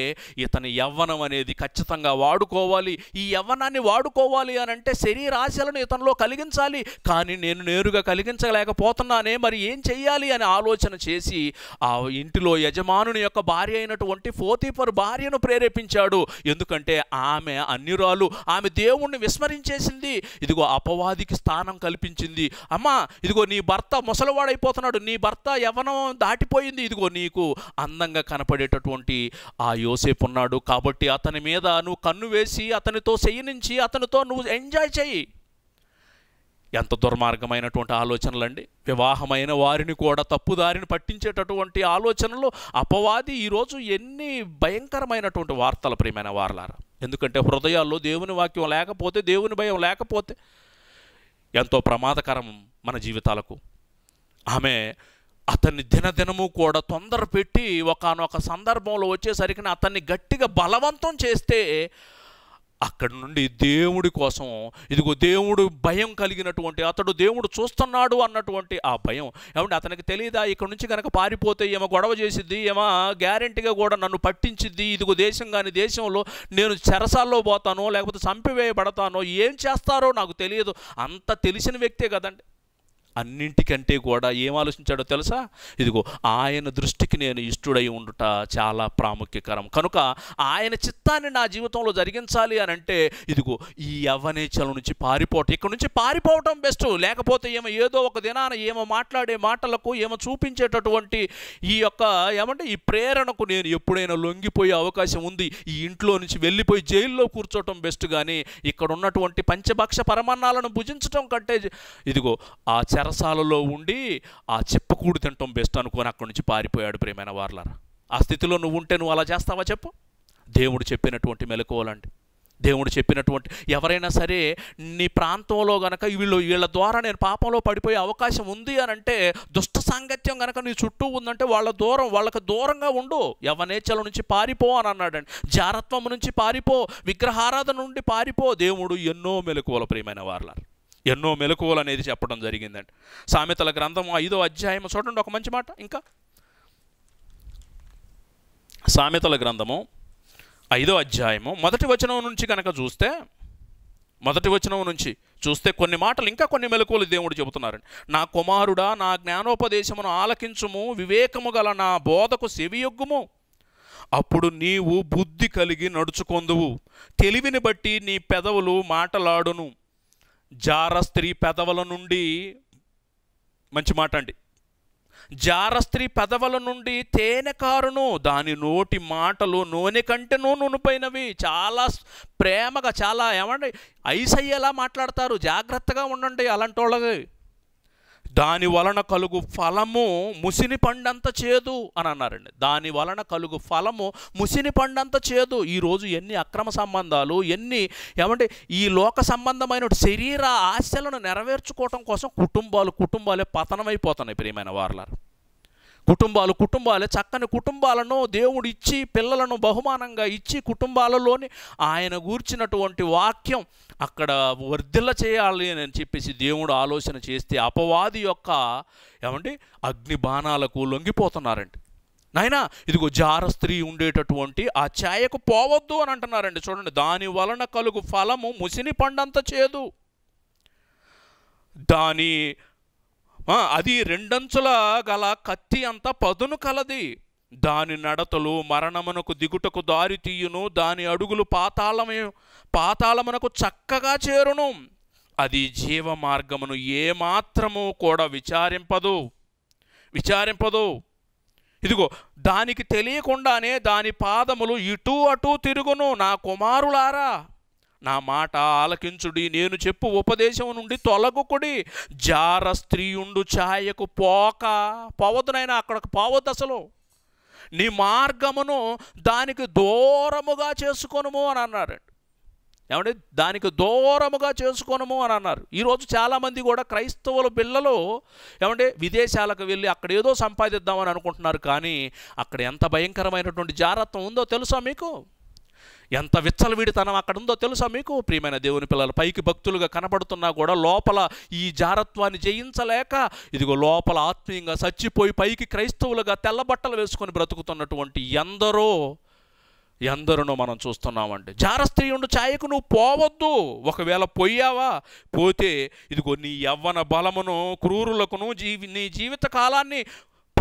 ఇతని యవ్వనం అనేది ఖచ్చితంగా వాడుకోవాలి ఈ యవ్వనాన్ని వాడుకోవాలి అని అంటే శరీరాశలను ఇతనిలో కలిగించాలి కానీ నేను నేరుగా కలిగించలేకపోతున్నానే మరి ఏం చెయ్యాలి అని ఆలోచన చేసి ఆ ఇంటిలో యజమానుని యొక్క భార్య అయినటువంటి ఫోతిఫర్ భార్యను ప్రేరేపించాడు ఎందుకంటే ఆమె అన్యురాలు ఆమె దేవుణ్ణి విస్మరించేసింది ఇదిగో అపవాదికి స్థానం కల్పించింది అమ్మా ఇదిగో నీ భర్త ముసలివాడైపోతున్నాడు నీ భర్త యవనం దాటిపోయింది ఇదిగో నీకు అందంగా కనపడేటటువంటి ఆ యోసేపు ఉన్నాడు కాబట్టి అతని మీద నువ్వు కన్ను వేసి అతనితో చేయనించి అతనితో నువ్వు ఎంజాయ్ చేయి ఎంత దుర్మార్గమైనటువంటి ఆలోచనలండి వివాహమైన వారిని కూడా తప్పుదారిని పట్టించేటటువంటి ఆలోచనలు అపవాది ఈరోజు ఎన్ని భయంకరమైనటువంటి వార్తల ప్రియమైన వార్లారా ఎందుకంటే హృదయాల్లో దేవుని వాక్యం లేకపోతే దేవుని భయం లేకపోతే ఎంతో ప్రమాదకరం మన జీవితాలకు ఆమె అతన్ని దినదినము కూడా తొందర పెట్టి ఒకనొక సందర్భంలో వచ్చేసరికి అతన్ని గట్టిగా బలవంతం చేస్తే అక్కడి నుండి దేవుడి కోసం ఇదిగో దేవుడు భయం కలిగినటువంటి అతడు దేవుడు చూస్తున్నాడు అన్నటువంటి ఆ భయం ఏమంటే అతనికి తెలియదా ఇక్కడ నుంచి కనుక పారిపోతే ఏమో గొడవ చేసిద్ది ఏమో గ్యారంటీగా కూడా నన్ను పట్టించిద్ది ఇదిగో దేశం కానీ దేశంలో నేను చెరసాల్లో పోతానో లేకపోతే చంపివేయబడతానో ఏం చేస్తారో నాకు తెలియదు అంత తెలిసిన వ్యక్తే కదండి అన్నింటికంటే కూడా ఏం ఆలోచించాడో తెలుసా ఇదిగో ఆయన దృష్టికి నేను ఇష్టడై ఉండుట చాలా ప్రాముఖ్యకరం కనుక ఆయన చిత్తాన్ని నా జీవితంలో జరిగించాలి అని అంటే ఇదిగో ఈ అవనేచల నుంచి పారిపోవటం ఇక్కడ నుంచి పారిపోవటం బెస్ట్ లేకపోతే ఏమో ఏదో ఒక దినాన ఏమో మాట్లాడే మాటలకు ఏమో చూపించేటటువంటి ఈ యొక్క ఏమంటే ఈ ప్రేరణకు నేను ఎప్పుడైనా లొంగిపోయే అవకాశం ఉంది ఈ ఇంట్లో నుంచి వెళ్ళిపోయి జైల్లో కూర్చోవటం బెస్ట్ కానీ ఇక్కడ ఉన్నటువంటి పంచభక్ష పరమాన్నాలను భుజించటం కంటే ఇదిగో ఆ చెరసాలలో ఉండి ఆ చెప్పకూడు తింటాం బెస్ట్ అనుకొని అక్కడి నుంచి పారిపోయాడు ప్రేమైన వార్లరా ఆ స్థితిలో నువ్వు ఉంటే నువ్వు అలా చేస్తావా చెప్పు దేవుడు చెప్పినటువంటి మెలకువలండి దేవుడు చెప్పినటువంటి ఎవరైనా సరే నీ ప్రాంతంలో గనక వీళ్ళు వీళ్ళ ద్వారా నేను పాపంలో పడిపోయే అవకాశం ఉంది అని అంటే దుష్ట సాంగత్యం గనక నీ చుట్టూ ఉందంటే వాళ్ళ దూరం వాళ్ళకి దూరంగా ఉండు యవనేచల నుంచి పారిపో అని అన్నాడండి జారత్వం నుంచి పారిపో విగ్రహారాధన నుండి పారిపో దేవుడు ఎన్నో మెలకువల ప్రియమైన వార్లారు ఎన్నో మెలకువలు అనేది చెప్పడం జరిగిందండి సామెతల గ్రంథం ఐదో అధ్యాయం చూడండి ఒక మంచి మాట ఇంకా సామెతల గ్రంథము ఐదో అధ్యాయము మొదటి వచనం నుంచి కనుక చూస్తే మొదటి వచనం నుంచి చూస్తే కొన్ని మాటలు ఇంకా కొన్ని మెలకువలు దేవుడు చెబుతున్నారండి నా కుమారుడా నా జ్ఞానోపదేశమును ఆలకించుము వివేకము గల నా బోధకు సెవియొగ్గుము అప్పుడు నీవు బుద్ధి కలిగి నడుచుకొందువు తెలివిని బట్టి నీ పెదవులు మాటలాడును జార స్త్రీ పెదవుల నుండి మంచి మాట అండి జార స్త్రీ పెదవుల నుండి తేనె కారును దాని నోటి మాటలు నూనె కంటేనూ నునుపైనవి చాలా ప్రేమగా చాలా ఏమండి ఐసయ్యేలా మాట్లాడతారు జాగ్రత్తగా ఉండండి అలాంటి వాళ్ళకి దాని వలన కలుగు ఫలము ముసిని పండంత చేదు అని అన్నారండి దాని వలన కలుగు ఫలము ముసిని పండంత చేదు ఈరోజు ఎన్ని అక్రమ సంబంధాలు ఎన్ని ఏమంటే ఈ లోక సంబంధమైన శరీర ఆశలను నెరవేర్చుకోవటం కోసం కుటుంబాలు కుటుంబాలే పతనమైపోతున్నాయి ప్రియమైన వారలారు కుటుంబాలు కుటుంబాలే చక్కని కుటుంబాలను దేవుడు ఇచ్చి పిల్లలను బహుమానంగా ఇచ్చి కుటుంబాలలోని ఆయన గూర్చినటువంటి వాక్యం అక్కడ వర్ధిల్ల చేయాలి అని చెప్పేసి దేవుడు ఆలోచన చేస్తే అపవాది యొక్క ఏమండి అగ్ని బాణాలకు లొంగిపోతున్నారండి నాయనా ఇదిగో జార స్త్రీ ఉండేటటువంటి ఆ ఛాయకు పోవద్దు అని అంటున్నారండి చూడండి దాని వలన కలుగు ఫలము ముసిని పండంత చేదు దాని అది రెండంచుల గల కత్తి అంత పదును కలది దాని నడతలు మరణమునకు దిగుటకు దారి తీయును దాని అడుగులు పాతాళమే పాతాళమునకు చక్కగా చేరును అది జీవ మార్గమును ఏమాత్రము కూడా విచారింపదు విచారింపదు ఇదిగో దానికి తెలియకుండానే దాని పాదములు ఇటు అటు తిరుగును నా కుమారులారా నా మాట ఆలకించుడి నేను చెప్పు ఉపదేశం నుండి తొలగుకుడి జార స్త్రీయుండు ఛాయకు పోక పోవద్దునైనా అక్కడ పోవద్దు అసలు నీ మార్గమును దానికి దూరముగా చేసుకోనుము అని అన్నారండి ఏమంటే దానికి దూరముగా చేసుకోనము అని అన్నారు ఈరోజు చాలామంది కూడా క్రైస్తవుల పిల్లలు ఏమంటే విదేశాలకు వెళ్ళి అక్కడ ఏదో సంపాదిద్దామని అనుకుంటున్నారు కానీ అక్కడ ఎంత భయంకరమైనటువంటి జాగ్రత్త ఉందో తెలుసా మీకు ఎంత విచ్చలవిడితనం అక్కడ ఉందో తెలుసా మీకు ప్రియమైన దేవుని పిల్లలు పైకి భక్తులుగా కనబడుతున్నా కూడా లోపల ఈ జారత్వాన్ని జయించలేక ఇదిగో లోపల ఆత్మీయంగా చచ్చిపోయి పైకి క్రైస్తవులుగా తెల్ల బట్టలు వేసుకొని బ్రతుకుతున్నటువంటి ఎందరో ఎందరినో మనం చూస్తున్నామండి జారస్త్రీయుడు ఛాయకు నువ్వు పోవద్దు ఒకవేళ పోయావా పోతే ఇదిగో నీ యవ్వన బలమును క్రూరులకును జీవి నీ జీవిత కాలాన్ని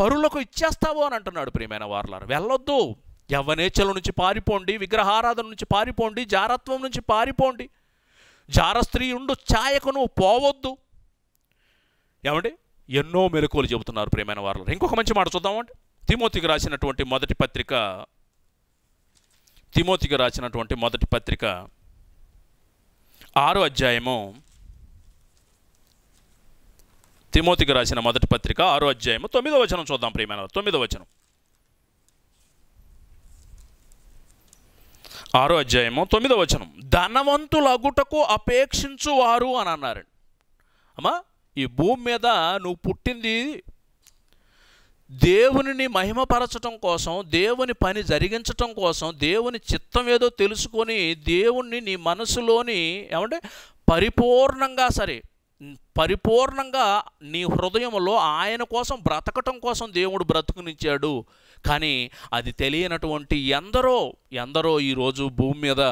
పరులకు ఇచ్చేస్తావు అని అంటున్నాడు ప్రియమైన వార్లారు వెళ్ళొద్దు యవ్వనేచ్ఛల నుంచి పారిపోండి విగ్రహారాధన నుంచి పారిపోండి జారత్వం నుంచి పారిపోండి జార స్త్రీ ఉండు ఛాయకు నువ్వు పోవద్దు ఏమండి ఎన్నో మెలకువలు చెబుతున్నారు ప్రేమైన వారు ఇంకొక మంచి మాట చూద్దామండి తిమోతికి రాసినటువంటి మొదటి పత్రిక తిమోతికి రాసినటువంటి మొదటి పత్రిక ఆరో అధ్యాయము తిమోతికి రాసిన మొదటి పత్రిక ఆరో అధ్యాయము తొమ్మిదో వచనం చూద్దాం ప్రియమైన తొమ్మిదో వచనం ఆరో అధ్యాయము తొమ్మిదో వచనం ధనవంతులగుటకు అపేక్షించువారు అని అన్నారండి అమ్మా ఈ భూమి మీద నువ్వు పుట్టింది దేవుని మహిమపరచటం కోసం దేవుని పని జరిగించటం కోసం దేవుని చిత్తం ఏదో తెలుసుకొని దేవుణ్ణి నీ మనసులోని ఏమంటే పరిపూర్ణంగా సరే పరిపూర్ణంగా నీ హృదయంలో ఆయన కోసం బ్రతకటం కోసం దేవుడు బ్రతుకునిచ్చాడు కానీ అది తెలియనటువంటి ఎందరో ఎందరో ఈరోజు భూమి మీద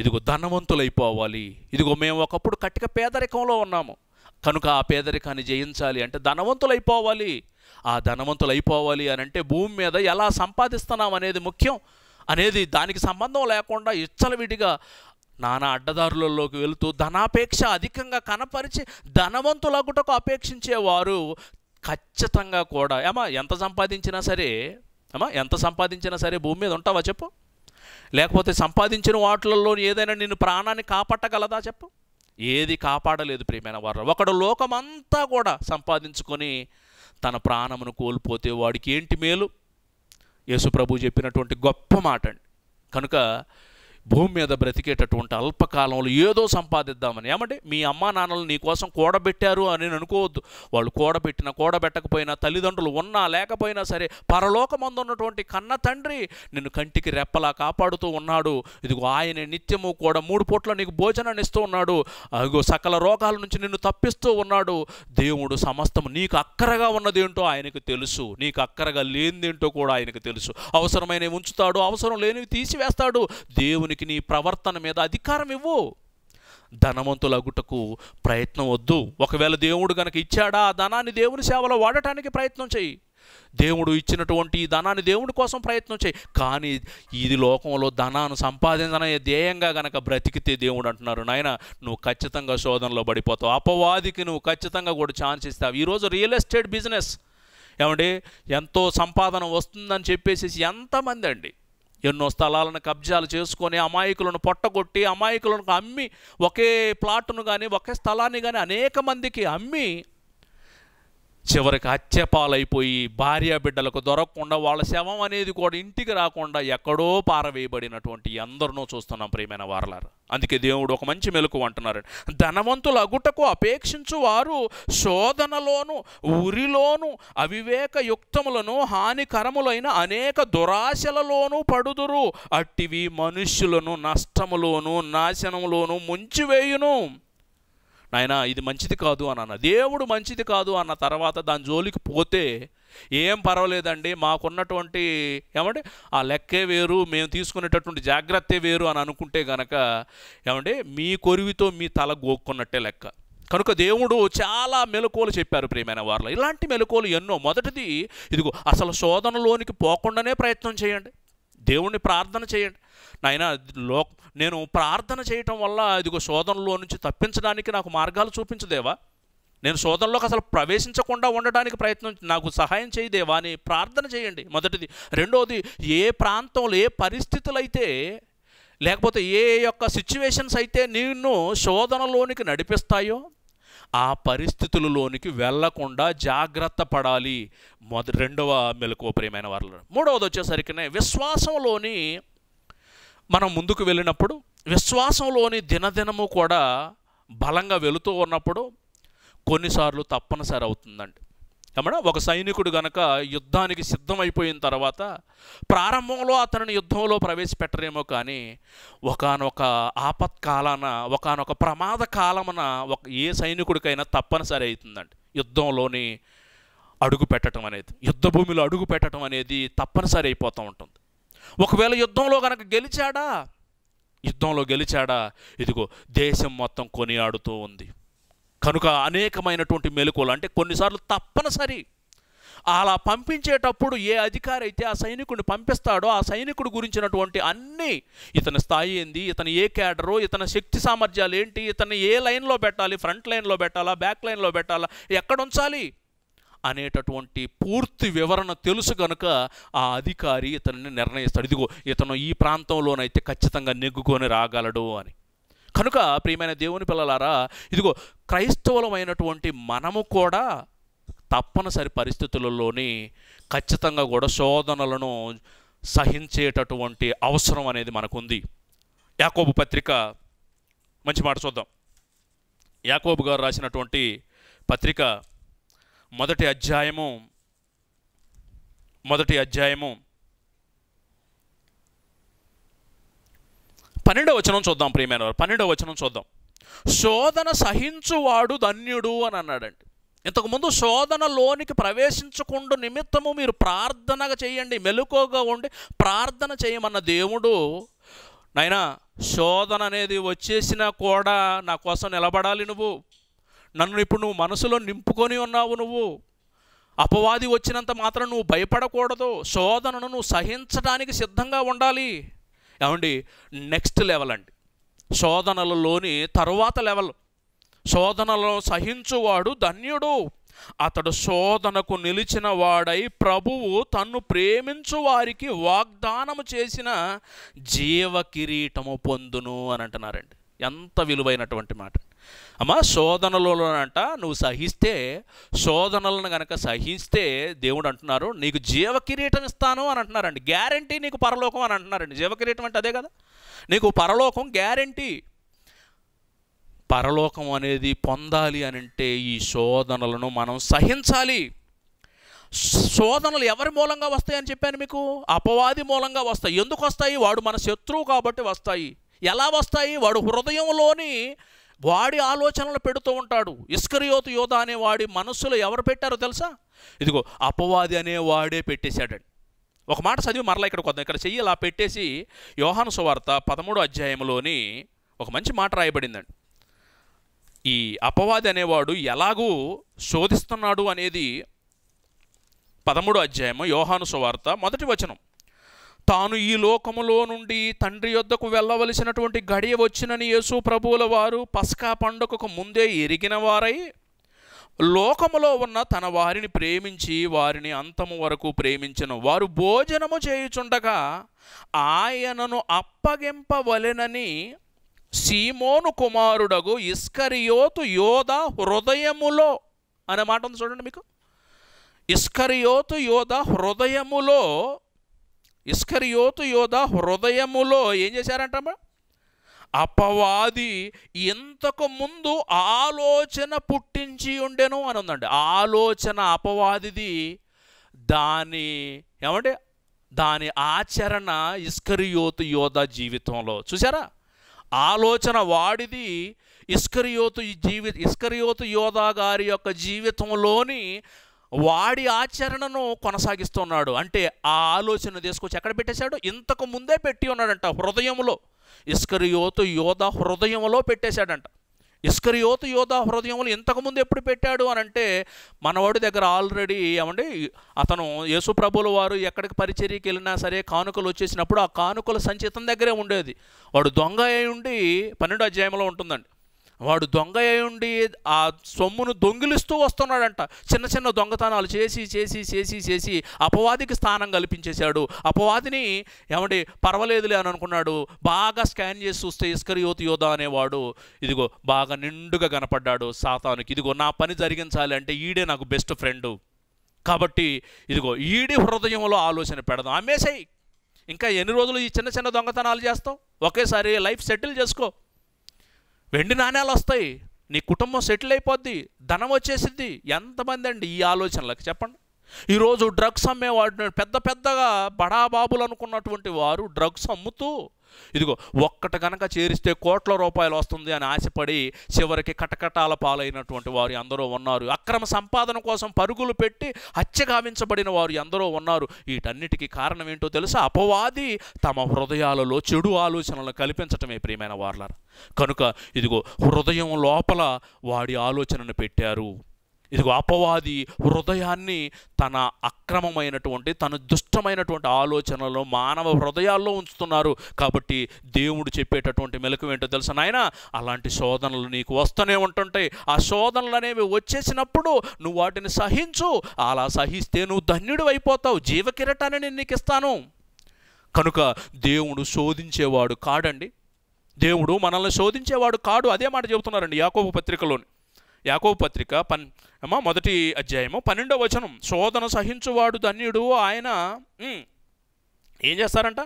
ఇదిగో ధనవంతులైపోవాలి ఇదిగో మేము ఒకప్పుడు కటిక పేదరికంలో ఉన్నాము కనుక ఆ పేదరికాన్ని జయించాలి అంటే ధనవంతులైపోవాలి ఆ ధనవంతులైపోవాలి అని అంటే భూమి మీద ఎలా సంపాదిస్తున్నాం అనేది ముఖ్యం అనేది దానికి సంబంధం లేకుండా ఇచ్చలవిడిగా నానా అడ్డదారులలోకి వెళుతూ ధనాపేక్ష అధికంగా కనపరిచి ధనవంతులగుటకు అపేక్షించేవారు ఖచ్చితంగా కూడా ఏమా ఎంత సంపాదించినా సరే అమ్మా ఎంత సంపాదించినా సరే భూమి మీద ఉంటావా చెప్పు లేకపోతే సంపాదించిన వాటిలలో ఏదైనా నేను ప్రాణాన్ని కాపాడగలదా చెప్పు ఏది కాపాడలేదు ప్రియమైన వారు ఒకడు లోకమంతా కూడా సంపాదించుకొని తన ప్రాణమును కోల్పోతే వాడికి ఏంటి మేలు యేసుప్రభు చెప్పినటువంటి గొప్ప మాట అండి కనుక భూమి మీద బ్రతికేటటువంటి అల్పకాలంలో ఏదో సంపాదిద్దామని ఏమంటే మీ అమ్మా నాన్నలు నీ కోసం కూడబెట్టారు అని అనుకోవద్దు వాళ్ళు కూడబెట్టినా కూడబెట్టకపోయినా తల్లిదండ్రులు ఉన్నా లేకపోయినా సరే పరలోకమందు ఉన్నటువంటి కన్న తండ్రి నిన్ను కంటికి రెప్పలా కాపాడుతూ ఉన్నాడు ఇదిగో ఆయన నిత్యము కూడా మూడు పూట్ల నీకు భోజనాన్ని ఇస్తూ ఉన్నాడు అదిగో సకల రోగాల నుంచి నిన్ను తప్పిస్తూ ఉన్నాడు దేవుడు సమస్తము నీకు అక్కరగా ఉన్నదేంటో ఆయనకు తెలుసు నీకు అక్కరగా లేనిదేంటో కూడా ఆయనకు తెలుసు అవసరమైనవి ఉంచుతాడు అవసరం లేనివి తీసివేస్తాడు దేవుని దేవునికి నీ ప్రవర్తన మీద అధికారం ఇవ్వు ధనవంతులగుటకు ప్రయత్నం వద్దు ఒకవేళ దేవుడు గనక ఇచ్చాడా ఆ ధనాన్ని దేవుని సేవలో వాడటానికి ప్రయత్నం చేయి దేవుడు ఇచ్చినటువంటి ఈ ధనాన్ని దేవుడి కోసం ప్రయత్నం చేయి కానీ ఇది లోకంలో ధనాన్ని సంపాదించిన ధ్యేయంగా గనక బ్రతికితే దేవుడు అంటున్నారు నాయన నువ్వు ఖచ్చితంగా శోధనలో పడిపోతావు అపవాదికి నువ్వు ఖచ్చితంగా కూడా ఛాన్స్ ఇస్తావు ఈరోజు రియల్ ఎస్టేట్ బిజినెస్ ఏమండి ఎంతో సంపాదన వస్తుందని చెప్పేసి ఎంతమంది అండి ఎన్నో స్థలాలను కబ్జాలు చేసుకొని అమాయకులను పొట్టగొట్టి అమాయకులను అమ్మి ఒకే ప్లాట్ను కానీ ఒకే స్థలాన్ని కానీ అనేక మందికి అమ్మి చివరికి హత్యపాలైపోయి భార్య బిడ్డలకు దొరకకుండా వాళ్ళ శవం అనేది కూడా ఇంటికి రాకుండా ఎక్కడో పారవేయబడినటువంటి అందరినూ చూస్తున్నాం ప్రియమైన వారలారు అందుకే దేవుడు ఒక మంచి మెలకు అంటున్నారు ధనవంతుల అగుటకు వారు శోధనలోను ఉరిలోను అవివేకయుక్తములను హానికరములైన అనేక దురాశలలోనూ పడుదురు అట్టివి మనుష్యులను నష్టములోను నాశనములోను ముంచివేయును నాయన ఇది మంచిది కాదు అని అన్న దేవుడు మంచిది కాదు అన్న తర్వాత దాని జోలికి పోతే ఏం పర్వాలేదండి మాకున్నటువంటి ఏమంటే ఆ లెక్కే వేరు మేము తీసుకునేటటువంటి జాగ్రత్తే వేరు అని అనుకుంటే గనక ఏమంటే మీ కొరివితో మీ తల గోక్కున్నట్టే లెక్క కనుక దేవుడు చాలా మెలకువలు చెప్పారు ప్రియమైన వారిలో ఇలాంటి మెలకువలు ఎన్నో మొదటిది ఇదిగో అసలు శోధనలోనికి పోకుండానే ప్రయత్నం చేయండి దేవుణ్ణి ప్రార్థన చేయండి నాయన లో నేను ప్రార్థన చేయటం వల్ల ఇదిగో శోధనలో నుంచి తప్పించడానికి నాకు మార్గాలు చూపించదేవా నేను శోధనలోకి అసలు ప్రవేశించకుండా ఉండడానికి ప్రయత్నం నాకు సహాయం చేయదేవా అని ప్రార్థన చేయండి మొదటిది రెండవది ఏ ప్రాంతంలో ఏ పరిస్థితులు అయితే లేకపోతే ఏ యొక్క సిచ్యువేషన్స్ అయితే నిన్ను శోధనలోనికి నడిపిస్తాయో ఆ పరిస్థితులలోనికి వెళ్లకుండా జాగ్రత్త పడాలి మొద రెండవ మెలకువ ప్రియమైన వారు మూడవది వచ్చేసరికి విశ్వాసంలోని మనం ముందుకు వెళ్ళినప్పుడు విశ్వాసంలోని దినదినము కూడా బలంగా వెళుతూ ఉన్నప్పుడు కొన్నిసార్లు తప్పనిసరి అవుతుందండి ఏమన్నా ఒక సైనికుడు గనక యుద్ధానికి సిద్ధమైపోయిన తర్వాత ప్రారంభంలో అతనిని యుద్ధంలో ప్రవేశపెట్టరేమో కానీ ఒకనొక ఆపత్కాలన ఒకనొక ప్రమాద కాలమున ఒక ఏ సైనికుడికైనా తప్పనిసరి అవుతుందండి యుద్ధంలోని అడుగు పెట్టడం అనేది యుద్ధ భూమిలో అడుగు పెట్టడం అనేది తప్పనిసరి అయిపోతూ ఉంటుంది ఒకవేళ యుద్ధంలో కనుక గెలిచాడా యుద్ధంలో గెలిచాడా ఇదిగో దేశం మొత్తం కొనియాడుతూ ఉంది కనుక అనేకమైనటువంటి మెలకువలు అంటే కొన్నిసార్లు తప్పనిసరి అలా పంపించేటప్పుడు ఏ అధికారి అయితే ఆ సైనికుడిని పంపిస్తాడో ఆ సైనికుడు గురించినటువంటి అన్నీ ఇతని స్థాయి ఏంది ఇతని ఏ క్యాడరు ఇతని శక్తి సామర్థ్యాలు ఏంటి ఇతను ఏ లైన్లో పెట్టాలి ఫ్రంట్ లైన్లో పెట్టాలా బ్యాక్ లైన్లో పెట్టాలా ఎక్కడ ఉంచాలి అనేటటువంటి పూర్తి వివరణ తెలుసు కనుక ఆ అధికారి ఇతన్ని నిర్ణయిస్తాడు ఇదిగో ఇతను ఈ ప్రాంతంలోనైతే ఖచ్చితంగా నెగ్గుకొని రాగలడు అని కనుక ప్రియమైన దేవుని పిల్లలారా ఇదిగో క్రైస్తవులమైనటువంటి మనము కూడా తప్పనిసరి పరిస్థితులలోని ఖచ్చితంగా కూడా శోధనలను సహించేటటువంటి అవసరం అనేది మనకుంది యాకోబు పత్రిక మంచి మాట చూద్దాం యాకోబు గారు రాసినటువంటి పత్రిక మొదటి అధ్యాయము మొదటి అధ్యాయము పన్నెండవ వచనం చూద్దాం ప్రియమైన వారు పన్నెండవ వచనం చూద్దాం శోధన సహించువాడు ధన్యుడు అని అన్నాడండి ఇంతకుముందు శోధనలోనికి ప్రవేశించకుండా నిమిత్తము మీరు ప్రార్థనగా చేయండి మెలుకోగా ఉండి ప్రార్థన చేయమన్న దేవుడు నాయన శోధన అనేది వచ్చేసినా కూడా నా కోసం నిలబడాలి నువ్వు నన్ను ఇప్పుడు నువ్వు మనసులో నింపుకొని ఉన్నావు నువ్వు అపవాది వచ్చినంత మాత్రం నువ్వు భయపడకూడదు శోధనను నువ్వు సహించడానికి సిద్ధంగా ఉండాలి ఏమండి నెక్స్ట్ లెవెల్ అండి శోధనలలోని తరువాత లెవెల్ శోధనలో సహించువాడు ధన్యుడు అతడు శోధనకు నిలిచిన వాడై ప్రభువు తన్ను ప్రేమించు వారికి వాగ్దానము చేసిన జీవ కిరీటము పొందును అని అంటున్నారండి ఎంత విలువైనటువంటి మాట అమ్మ అంట నువ్వు సహిస్తే శోధనలను కనుక సహిస్తే దేవుడు అంటున్నారు నీకు జీవ కిరీటం ఇస్తాను అని అంటున్నారండి గ్యారంటీ నీకు పరలోకం అని అంటున్నారండి కిరీటం అంటే అదే కదా నీకు పరలోకం గ్యారంటీ పరలోకం అనేది పొందాలి అని అంటే ఈ శోధనలను మనం సహించాలి శోధనలు ఎవరి మూలంగా వస్తాయని చెప్పాను మీకు అపవాది మూలంగా వస్తాయి ఎందుకు వస్తాయి వాడు మన శత్రువు కాబట్టి వస్తాయి ఎలా వస్తాయి వాడు హృదయంలోని వాడి ఆలోచనలు పెడుతూ ఉంటాడు ఇస్కరియోతు యోధ వాడి మనస్సులో ఎవరు పెట్టారో తెలుసా ఇదిగో అపవాది అనే వాడే పెట్టేశాడండి ఒక మాట చదివి మరలా ఇక్కడ కొద్దాం ఇక్కడ చెయ్యి అలా పెట్టేసి యోహాను సువార్త పదమూడు అధ్యాయంలోని ఒక మంచి మాట రాయబడిందండి ఈ అపవాది అనేవాడు ఎలాగూ శోధిస్తున్నాడు అనేది పదమూడు అధ్యాయము యోహాను సువార్త మొదటి వచనం తాను ఈ లోకములో నుండి తండ్రి యొద్దకు వెళ్ళవలసినటువంటి గడియ వచ్చినని యేసు ప్రభువుల వారు పస్కా పండుగకు ముందే ఎరిగిన వారై లోకములో ఉన్న తన వారిని ప్రేమించి వారిని అంతము వరకు ప్రేమించను వారు భోజనము చేయుచుండగా ఆయనను అప్పగింపవలెనని సీమోను కుమారుడగు ఇస్కరియోతు యోధ హృదయములో అనే మాట ఉంది చూడండి మీకు ఇస్కరియోతు యోధ హృదయములో ఇస్కరియోతు యోధ హృదయములో ఏం చేశారంట అపవాది ఇంతకు ముందు ఆలోచన పుట్టించి ఉండెను అని ఉందండి ఆలోచన అపవాదిది దాని ఏమండి దాని ఆచరణ ఇస్కరియోతు యోధ జీవితంలో చూసారా ఆలోచన వాడిది ఇస్కరియోతు జీవి ఇస్కరియోతు యోధా గారి యొక్క జీవితంలోని వాడి ఆచరణను కొనసాగిస్తున్నాడు అంటే ఆ ఆలోచన తీసుకొచ్చి ఎక్కడ పెట్టేశాడు ఇంతకు ముందే పెట్టి ఉన్నాడంట హృదయంలో ఇస్కరియోతు యోధ హృదయంలో పెట్టేశాడంట ఇస్కరియోతు యోధ హృదయంలో ఇంతకుముందు ఎప్పుడు పెట్టాడు అని అంటే మనవాడి దగ్గర ఆల్రెడీ ఏమండి అతను ప్రభుల వారు ఎక్కడికి పరిచర్యకి వెళ్ళినా సరే కానుకలు వచ్చేసినప్పుడు ఆ కానుకల సంచితం దగ్గరే ఉండేది వాడు దొంగ అయి ఉండి పన్నెండు అధ్యాయంలో ఉంటుందండి వాడు దొంగ ఉండి ఆ సొమ్మును దొంగిలిస్తూ వస్తున్నాడంట చిన్న చిన్న దొంగతనాలు చేసి చేసి చేసి చేసి అపవాదికి స్థానం కల్పించేశాడు అపవాదిని ఏమంటే పర్వలేదులే అని అనుకున్నాడు బాగా స్కాన్ చేసి చూస్తే ఇస్కరియోతి యోధ అనేవాడు ఇదిగో బాగా నిండుగా కనపడ్డాడు సాతానికి ఇదిగో నా పని జరిగించాలి అంటే ఈడే నాకు బెస్ట్ ఫ్రెండు కాబట్టి ఇదిగో ఈడి హృదయంలో ఆలోచన పెడదాం అమ్మేసాయి ఇంకా ఎన్ని రోజులు ఈ చిన్న చిన్న దొంగతనాలు చేస్తాం ఒకేసారి లైఫ్ సెటిల్ చేసుకో వెండి నాణ్యాలు వస్తాయి నీ కుటుంబం సెటిల్ అయిపోద్ది ధనం వచ్చేసిద్ది ఎంతమంది అండి ఈ ఆలోచనలకు చెప్పండి ఈరోజు డ్రగ్స్ అమ్మేవాడు పెద్ద పెద్దగా బడాబాబులు అనుకున్నటువంటి వారు డ్రగ్స్ అమ్ముతూ ఇదిగో ఒక్కట కనుక చేరిస్తే కోట్ల రూపాయలు వస్తుంది అని ఆశపడి చివరికి కటకటాల పాలైనటువంటి వారు ఎందరో ఉన్నారు అక్రమ సంపాదన కోసం పరుగులు పెట్టి హత్యగావించబడిన వారు ఎందరో ఉన్నారు వీటన్నిటికీ కారణం ఏంటో తెలుసా అపవాది తమ హృదయాలలో చెడు ఆలోచనలు కల్పించటమే ప్రియమైన వార్లర్ కనుక ఇదిగో హృదయం లోపల వాడి ఆలోచనను పెట్టారు ఇదిగో అపవాది హృదయాన్ని తన అక్రమమైనటువంటి తన దుష్టమైనటువంటి ఆలోచనలు మానవ హృదయాల్లో ఉంచుతున్నారు కాబట్టి దేవుడు చెప్పేటటువంటి మెలకు ఏంటో తెలుసు నాయన అలాంటి శోధనలు నీకు వస్తూనే ఉంటుంటాయి ఆ శోధనలు అనేవి వచ్చేసినప్పుడు నువ్వు వాటిని సహించు అలా సహిస్తే నువ్వు ధన్యుడు అయిపోతావు జీవకిరటాన్ని నేను నీకు ఇస్తాను కనుక దేవుడు శోధించేవాడు కాడండి దేవుడు మనల్ని శోధించేవాడు కాడు అదే మాట చెబుతున్నారండి యాకోబు పత్రికలోని యాకోబు పత్రిక పన్ ఏమో మొదటి అధ్యాయము పన్నెండో వచనం శోధన సహించువాడు ధన్యుడు ఆయన ఏం చేస్తారంట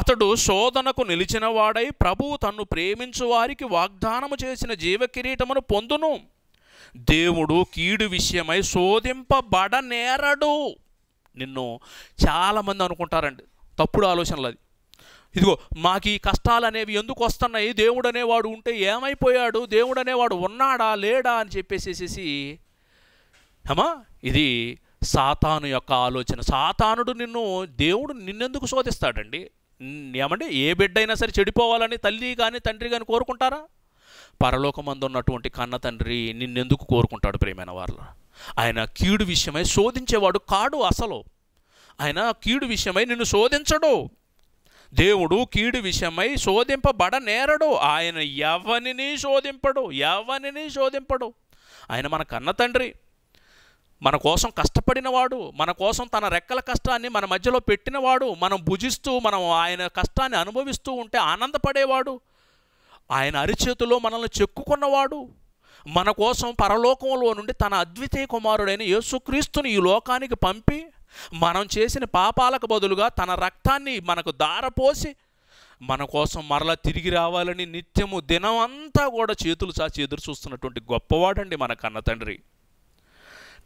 అతడు శోధనకు నిలిచినవాడై ప్రభువు తన్ను ప్రేమించు వారికి వాగ్దానము చేసిన జీవకిరీటమును పొందును దేవుడు కీడు విషయమై శోధింపబడ నేరడు నిన్ను చాలామంది అనుకుంటారండి తప్పుడు ఆలోచనలు అది ఇదిగో మాకు ఈ కష్టాలు అనేవి ఎందుకు వస్తున్నాయి దేవుడు అనేవాడు ఉంటే ఏమైపోయాడు దేవుడు అనేవాడు ఉన్నాడా లేడా అని చెప్పేసేసేసి హమా ఇది సాతాను యొక్క ఆలోచన సాతానుడు నిన్ను దేవుడు నిన్నెందుకు శోధిస్తాడండి ఏమంటే ఏ బిడ్డైనా సరే చెడిపోవాలని తల్లి కానీ తండ్రి కానీ కోరుకుంటారా పరలోకమందు ఉన్నటువంటి కన్న తండ్రి నిన్నెందుకు కోరుకుంటాడు ప్రేమైన వాళ్ళు ఆయన కీడు విషయమై శోధించేవాడు కాడు అసలు ఆయన కీడు విషయమై నిన్ను శోధించడు దేవుడు కీడు విషయమై శోధింపబడ నేరడు ఆయన ఎవరిని శోధింపడు ఎవరిని శోధింపడు ఆయన మన కన్న తండ్రి మన కోసం కష్టపడినవాడు మన కోసం తన రెక్కల కష్టాన్ని మన మధ్యలో పెట్టినవాడు మనం భుజిస్తూ మనం ఆయన కష్టాన్ని అనుభవిస్తూ ఉంటే ఆనందపడేవాడు ఆయన అరిచేతిలో మనల్ని చెక్కుకున్నవాడు మన కోసం పరలోకంలో నుండి తన అద్వితీయ కుమారుడైన యేసుక్రీస్తుని ఈ లోకానికి పంపి మనం చేసిన పాపాలకు బదులుగా తన రక్తాన్ని మనకు దారపోసి మన కోసం మరలా తిరిగి రావాలని నిత్యము దినమంతా కూడా చేతులు చాచి ఎదురు చూస్తున్నటువంటి గొప్పవాడండి మన కన్న తండ్రి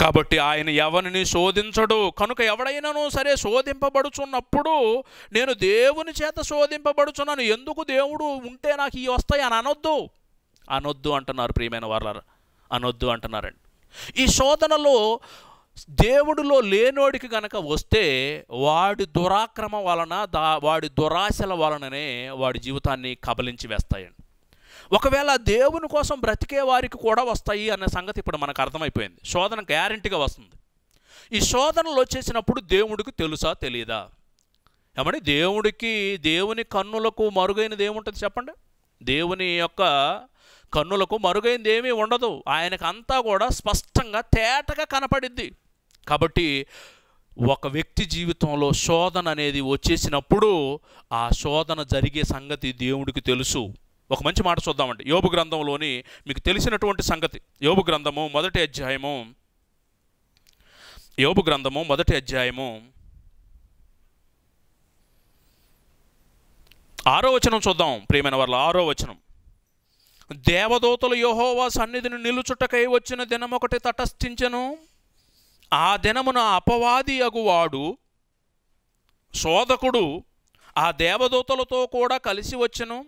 కాబట్టి ఆయన ఎవరిని శోధించడు కనుక ఎవడైనాను సరే శోధింపబడుచున్నప్పుడు నేను దేవుని చేత శోధింపబడుచున్నాను ఎందుకు దేవుడు ఉంటే నాకు ఈ వస్తాయి అని అనొద్దు అనొద్దు అంటున్నారు ప్రియమైన వాళ్ళ అనొద్దు అంటున్నారండి ఈ శోధనలో దేవుడిలో లేనోడికి గనక వస్తే వాడి దురాక్రమ వలన దా వాడి దురాశల వలననే వాడి జీవితాన్ని కబలించి వేస్తాయండి ఒకవేళ దేవుని కోసం బ్రతికే వారికి కూడా వస్తాయి అనే సంగతి ఇప్పుడు మనకు అర్థమైపోయింది శోధన గ్యారంటీగా వస్తుంది ఈ శోధనలు వచ్చేసినప్పుడు దేవుడికి తెలుసా తెలియదా ఏమని దేవుడికి దేవుని కన్నులకు మరుగైనది ఏముంటుంది చెప్పండి దేవుని యొక్క కన్నులకు మరుగైనది ఏమీ ఉండదు ఆయనకు అంతా కూడా స్పష్టంగా తేటగా కనపడిద్ది కాబట్టి ఒక వ్యక్తి జీవితంలో శోధన అనేది వచ్చేసినప్పుడు ఆ శోధన జరిగే సంగతి దేవుడికి తెలుసు ఒక మంచి మాట చూద్దామండి యోబు గ్రంథంలోని మీకు తెలిసినటువంటి సంగతి యోబు గ్రంథము మొదటి అధ్యాయము యోబు గ్రంథము మొదటి అధ్యాయము ఆరో వచనం చూద్దాం ప్రియమైన వాళ్ళ ఆరో వచనం దేవదూతలు యహోవా సన్నిధిని నిలుచుటకై వచ్చిన దినం ఒకటి తటస్థించను ఆ దినమున అపవాది అగువాడు శోధకుడు ఆ దేవదూతలతో కూడా కలిసి వచ్చను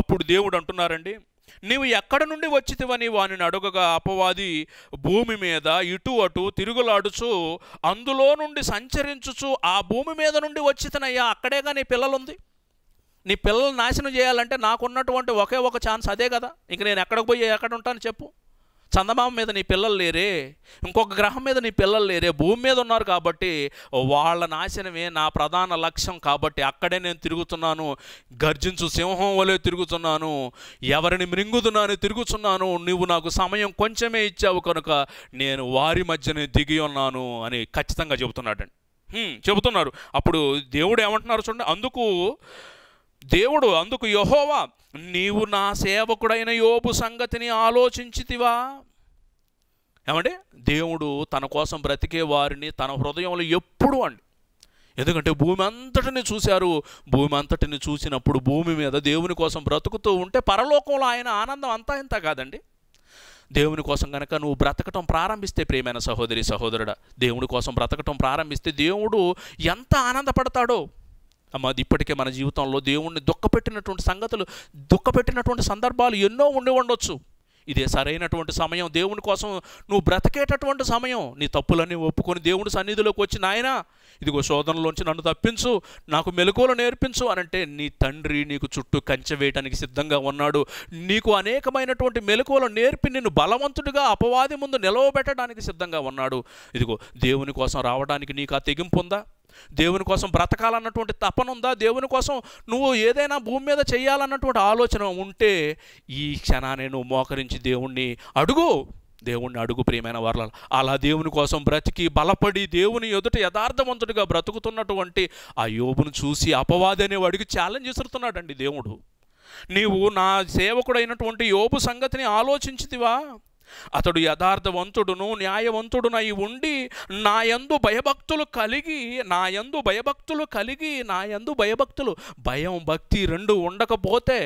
అప్పుడు దేవుడు అంటున్నారండి నీవు ఎక్కడ నుండి వచ్చితివని వానిని అడుగగా అపవాది భూమి మీద ఇటు అటు తిరుగులాడుచు అందులో నుండి సంచరించుచు ఆ భూమి మీద నుండి వచ్చితనయ్యా అక్కడేగా నీ పిల్లలుంది నీ పిల్లలు నాశనం చేయాలంటే నాకున్నటువంటి ఒకే ఒక ఛాన్స్ అదే కదా ఇంక నేను ఎక్కడికి పోయి ఎక్కడ ఉంటాను చెప్పు చందమామ మీద నీ పిల్లలు లేరే ఇంకొక గ్రహం మీద నీ పిల్లలు లేరే భూమి మీద ఉన్నారు కాబట్టి వాళ్ళ నాశనమే నా ప్రధాన లక్ష్యం కాబట్టి అక్కడే నేను తిరుగుతున్నాను గర్జించు సింహం వలె తిరుగుతున్నాను ఎవరిని మృంగుతున్నాను తిరుగుతున్నాను నువ్వు నాకు సమయం కొంచెమే ఇచ్చావు కనుక నేను వారి మధ్యనే దిగి ఉన్నాను అని ఖచ్చితంగా చెబుతున్నాడండి చెబుతున్నారు అప్పుడు దేవుడు ఏమంటున్నారు చూడండి అందుకు దేవుడు అందుకు యహోవా నీవు నా సేవకుడైన యోబు సంగతిని ఆలోచించితివా ఏమండి దేవుడు తన కోసం బ్రతికే వారిని తన హృదయంలో ఎప్పుడు అండి ఎందుకంటే భూమి అంతటిని చూశారు భూమి అంతటిని చూసినప్పుడు భూమి మీద దేవుని కోసం బ్రతుకుతూ ఉంటే పరలోకంలో ఆయన ఆనందం అంతా ఇంత కాదండి దేవుని కోసం కనుక నువ్వు బ్రతకటం ప్రారంభిస్తే ప్రియమైన సహోదరి సహోదరుడ దేవుని కోసం బ్రతకటం ప్రారంభిస్తే దేవుడు ఎంత ఆనందపడతాడో అమ్మా ఇప్పటికే మన జీవితంలో దేవుణ్ణి దుఃఖపెట్టినటువంటి సంగతులు దుఃఖపెట్టినటువంటి సందర్భాలు ఎన్నో ఉండి ఉండొచ్చు ఇదే సరైనటువంటి సమయం దేవుని కోసం నువ్వు బ్రతకేటటువంటి సమయం నీ తప్పులన్నీ ఒప్పుకొని దేవుని సన్నిధిలోకి వచ్చి నాయన ఇదిగో శోధనలోంచి నన్ను తప్పించు నాకు మెలకువలు నేర్పించు అనంటే నీ తండ్రి నీకు చుట్టూ కంచె వేయటానికి సిద్ధంగా ఉన్నాడు నీకు అనేకమైనటువంటి మెలకువలు నేర్పి నిన్ను బలవంతుడిగా అపవాది ముందు నిలవబెట్టడానికి సిద్ధంగా ఉన్నాడు ఇదిగో దేవుని కోసం రావడానికి నీకు ఆ తెగింపు ఉందా దేవుని కోసం బ్రతకాలన్నటువంటి తపన ఉందా దేవుని కోసం నువ్వు ఏదైనా భూమి మీద చేయాలన్నటువంటి ఆలోచన ఉంటే ఈ క్షణాన్ని నువ్వు మోకరించి దేవుణ్ణి అడుగు దేవుణ్ణి అడుగు ప్రియమైన వాళ్ళ అలా దేవుని కోసం బ్రతికి బలపడి దేవుని ఎదుట యథార్థవంతుడిగా బ్రతుకుతున్నటువంటి ఆ యోబును చూసి అపవాది అడిగి ఛాలెంజ్ ఇస్తున్నాడండి దేవుడు నీవు నా సేవకుడైనటువంటి యోబు సంగతిని ఆలోచించుదివా అతడు యథార్థవంతుడును న్యాయవంతుడునై ఉండి నాయందు భయభక్తులు కలిగి నాయందు భయభక్తులు కలిగి నాయందు భయభక్తులు భయం భక్తి రెండు ఉండకపోతే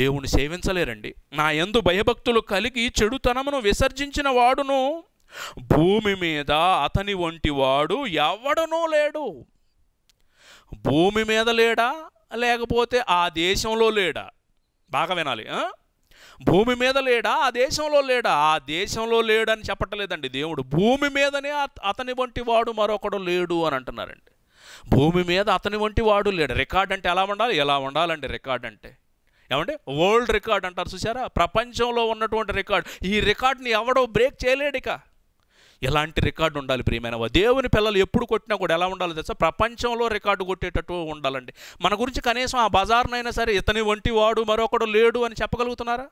దేవుని సేవించలేరండి నాయందు భయభక్తులు కలిగి చెడుతనమును విసర్జించిన వాడును భూమి మీద అతని వంటి వాడు ఎవడనూ లేడు భూమి మీద లేడా లేకపోతే ఆ దేశంలో లేడా బాగా వినాలి భూమి మీద లేడా ఆ దేశంలో లేడా ఆ దేశంలో లేడని చెప్పట్లేదండి దేవుడు భూమి మీదనే అతని వంటి వాడు మరొకడు లేడు అని అంటున్నారండి భూమి మీద అతని వంటి వాడు లేడు రికార్డ్ అంటే ఎలా ఉండాలి ఎలా ఉండాలండి రికార్డ్ అంటే ఏమంటే వరల్డ్ రికార్డ్ అంటారు చూసారా ప్రపంచంలో ఉన్నటువంటి రికార్డ్ ఈ రికార్డ్ని ఎవడో బ్రేక్ చేయలేడు ఇక ఎలాంటి రికార్డు ఉండాలి ప్రియమైన దేవుని పిల్లలు ఎప్పుడు కొట్టినా కూడా ఎలా ఉండాలో తెలుసా ప్రపంచంలో రికార్డు కొట్టేటట్టు ఉండాలండి మన గురించి కనీసం ఆ బజార్నైనా సరే ఇతని వంటి వాడు మరొకడు లేడు అని చెప్పగలుగుతున్నారా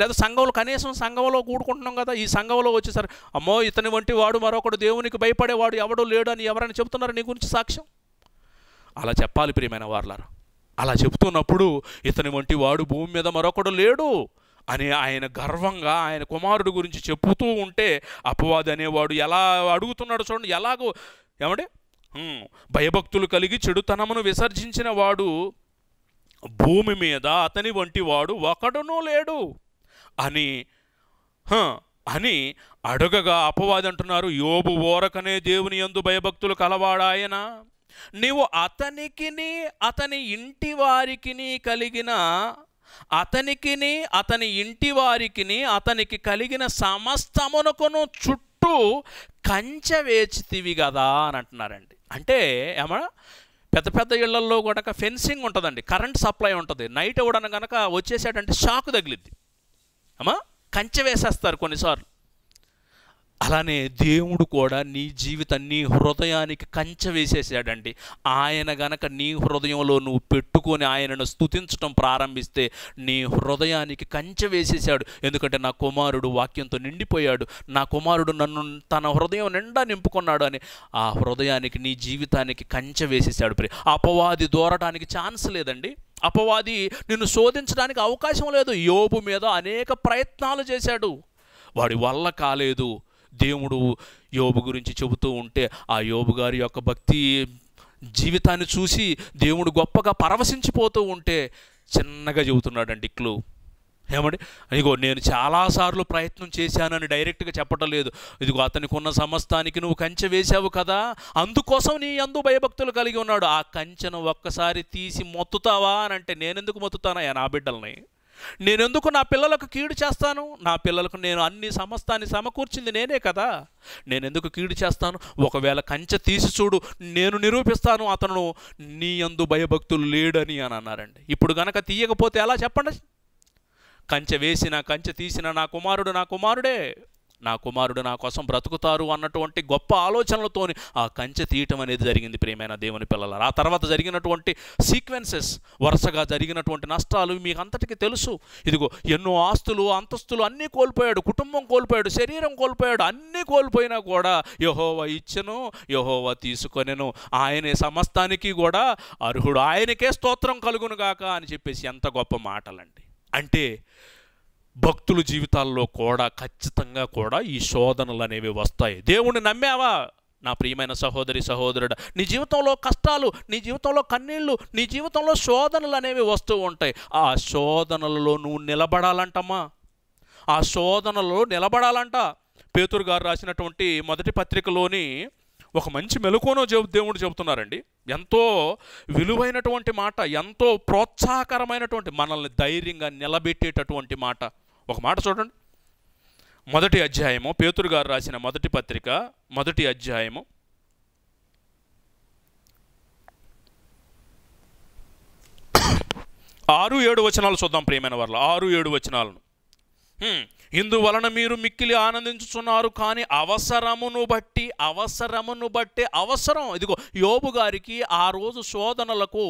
లేదా సంఘంలో కనీసం సంఘంలో కూడుకుంటున్నాం కదా ఈ సంఘంలో వచ్చేసరి అమ్మో ఇతని వంటి వాడు మరొకడు దేవునికి భయపడేవాడు ఎవడో లేడు అని ఎవరైనా చెబుతున్నారు నీ గురించి సాక్ష్యం అలా చెప్పాలి ప్రియమైన వార్లారు అలా చెప్తున్నప్పుడు ఇతని వంటి వాడు భూమి మీద మరొకడు లేడు అని ఆయన గర్వంగా ఆయన కుమారుడు గురించి చెబుతూ ఉంటే అపవాది అనేవాడు ఎలా అడుగుతున్నాడు చూడండి ఎలాగో ఏమండి భయభక్తులు కలిగి చెడుతనమును విసర్జించిన వాడు భూమి మీద అతని వంటి వాడు ఒకడునూ లేడు అని అని అడగగా అపవాది అంటున్నారు యోబు ఓరకనే దేవుని ఎందు భయభక్తులు కలవాడాయన నీవు అతనికిని అతని ఇంటి వారికి కలిగిన అతనికిని అతని ఇంటి వారికిని అతనికి కలిగిన సమస్తమునకును చుట్టూ కంచె వేచితివి కదా అని అంటున్నారండి అంటే ఏమన్నా పెద్ద పెద్ద ఇళ్లలో కూడా ఫెన్సింగ్ ఉంటుందండి కరెంట్ సప్లై ఉంటుంది నైట్ ఎవడన కనుక వచ్చేసాడంటే షాక్ తగిలిద్ది అమ్మా కంచె వేసేస్తారు కొన్నిసార్లు అలానే దేవుడు కూడా నీ జీవితం నీ హృదయానికి కంచె వేసేసాడండి ఆయన గనక నీ హృదయంలో నువ్వు పెట్టుకొని ఆయనను స్థుతించడం ప్రారంభిస్తే నీ హృదయానికి కంచె వేసేసాడు ఎందుకంటే నా కుమారుడు వాక్యంతో నిండిపోయాడు నా కుమారుడు నన్ను తన హృదయం నిండా నింపుకున్నాడు అని ఆ హృదయానికి నీ జీవితానికి కంచె వేసేసాడు ప్రి అపవాది దూరడానికి ఛాన్స్ లేదండి అపవాది నిన్ను శోధించడానికి అవకాశం లేదు యోబు మీద అనేక ప్రయత్నాలు చేశాడు వాడి వల్ల కాలేదు దేవుడు యోబు గురించి చెబుతూ ఉంటే ఆ యోబు గారి యొక్క భక్తి జీవితాన్ని చూసి దేవుడు గొప్పగా పరవశించిపోతూ ఉంటే చిన్నగా చెబుతున్నాడండి క్లూ ఏమండి ఇదిగో నేను చాలాసార్లు ప్రయత్నం చేశానని డైరెక్ట్గా చెప్పటం లేదు ఇదిగో అతనికి ఉన్న సమస్తానికి నువ్వు కంచె వేశావు కదా అందుకోసం నీ అందు భయభక్తులు కలిగి ఉన్నాడు ఆ కంచెను ఒక్కసారి తీసి మొత్తుతావా అని అంటే నేనెందుకు మొత్తుతానా నా బిడ్డల్ని నేనెందుకు నా పిల్లలకు కీడు చేస్తాను నా పిల్లలకు నేను అన్ని సమస్తాన్ని సమకూర్చింది నేనే కదా నేనెందుకు కీడు చేస్తాను ఒకవేళ కంచె తీసి చూడు నేను నిరూపిస్తాను అతను నీ అందు భయభక్తులు లేడని అని అన్నారండి ఇప్పుడు గనక తీయకపోతే ఎలా చెప్పండి కంచె వేసిన కంచె తీసిన నా కుమారుడు నా కుమారుడే నా కుమారుడు నా కోసం బ్రతుకుతారు అన్నటువంటి గొప్ప ఆలోచనలతోని ఆ కంచె తీయటం అనేది జరిగింది ప్రియమైన దేవుని పిల్లల ఆ తర్వాత జరిగినటువంటి సీక్వెన్సెస్ వరుసగా జరిగినటువంటి నష్టాలు మీకు అంతటికీ తెలుసు ఇదిగో ఎన్నో ఆస్తులు అంతస్తులు అన్నీ కోల్పోయాడు కుటుంబం కోల్పోయాడు శరీరం కోల్పోయాడు అన్నీ కోల్పోయినా కూడా యహోవ ఇచ్చను యహోవ తీసుకొనెను ఆయనే సమస్తానికి కూడా అర్హుడు ఆయనకే స్తోత్రం కలుగును అని చెప్పేసి ఎంత గొప్ప మాటలండి అంటే భక్తుల జీవితాల్లో కూడా ఖచ్చితంగా కూడా ఈ శోధనలు అనేవి వస్తాయి దేవుణ్ణి నమ్మావా నా ప్రియమైన సహోదరి సహోదరుడు నీ జీవితంలో కష్టాలు నీ జీవితంలో కన్నీళ్ళు నీ జీవితంలో శోధనలు అనేవి వస్తూ ఉంటాయి ఆ శోధనలలో నువ్వు నిలబడాలంటమ్మా ఆ శోధనలో నిలబడాలంట పేతురు గారు రాసినటువంటి మొదటి పత్రికలోని ఒక మంచి మెలకునో చెబు దేవుడు చెబుతున్నారండి ఎంతో విలువైనటువంటి మాట ఎంతో ప్రోత్సాహకరమైనటువంటి మనల్ని ధైర్యంగా నిలబెట్టేటటువంటి మాట ఒక మాట చూడండి మొదటి అధ్యాయము పేతురు గారు రాసిన మొదటి పత్రిక మొదటి అధ్యాయము ఆరు ఏడు వచనాలు చూద్దాం ప్రియమైన వాళ్ళు ఆరు ఏడు వచనాలను ఇందువలన మీరు మిక్కిలి ఆనందించుతున్నారు కానీ అవసరమును బట్టి అవసరమును బట్టి అవసరం ఇదిగో యోబు గారికి ఆ రోజు శోధనలకు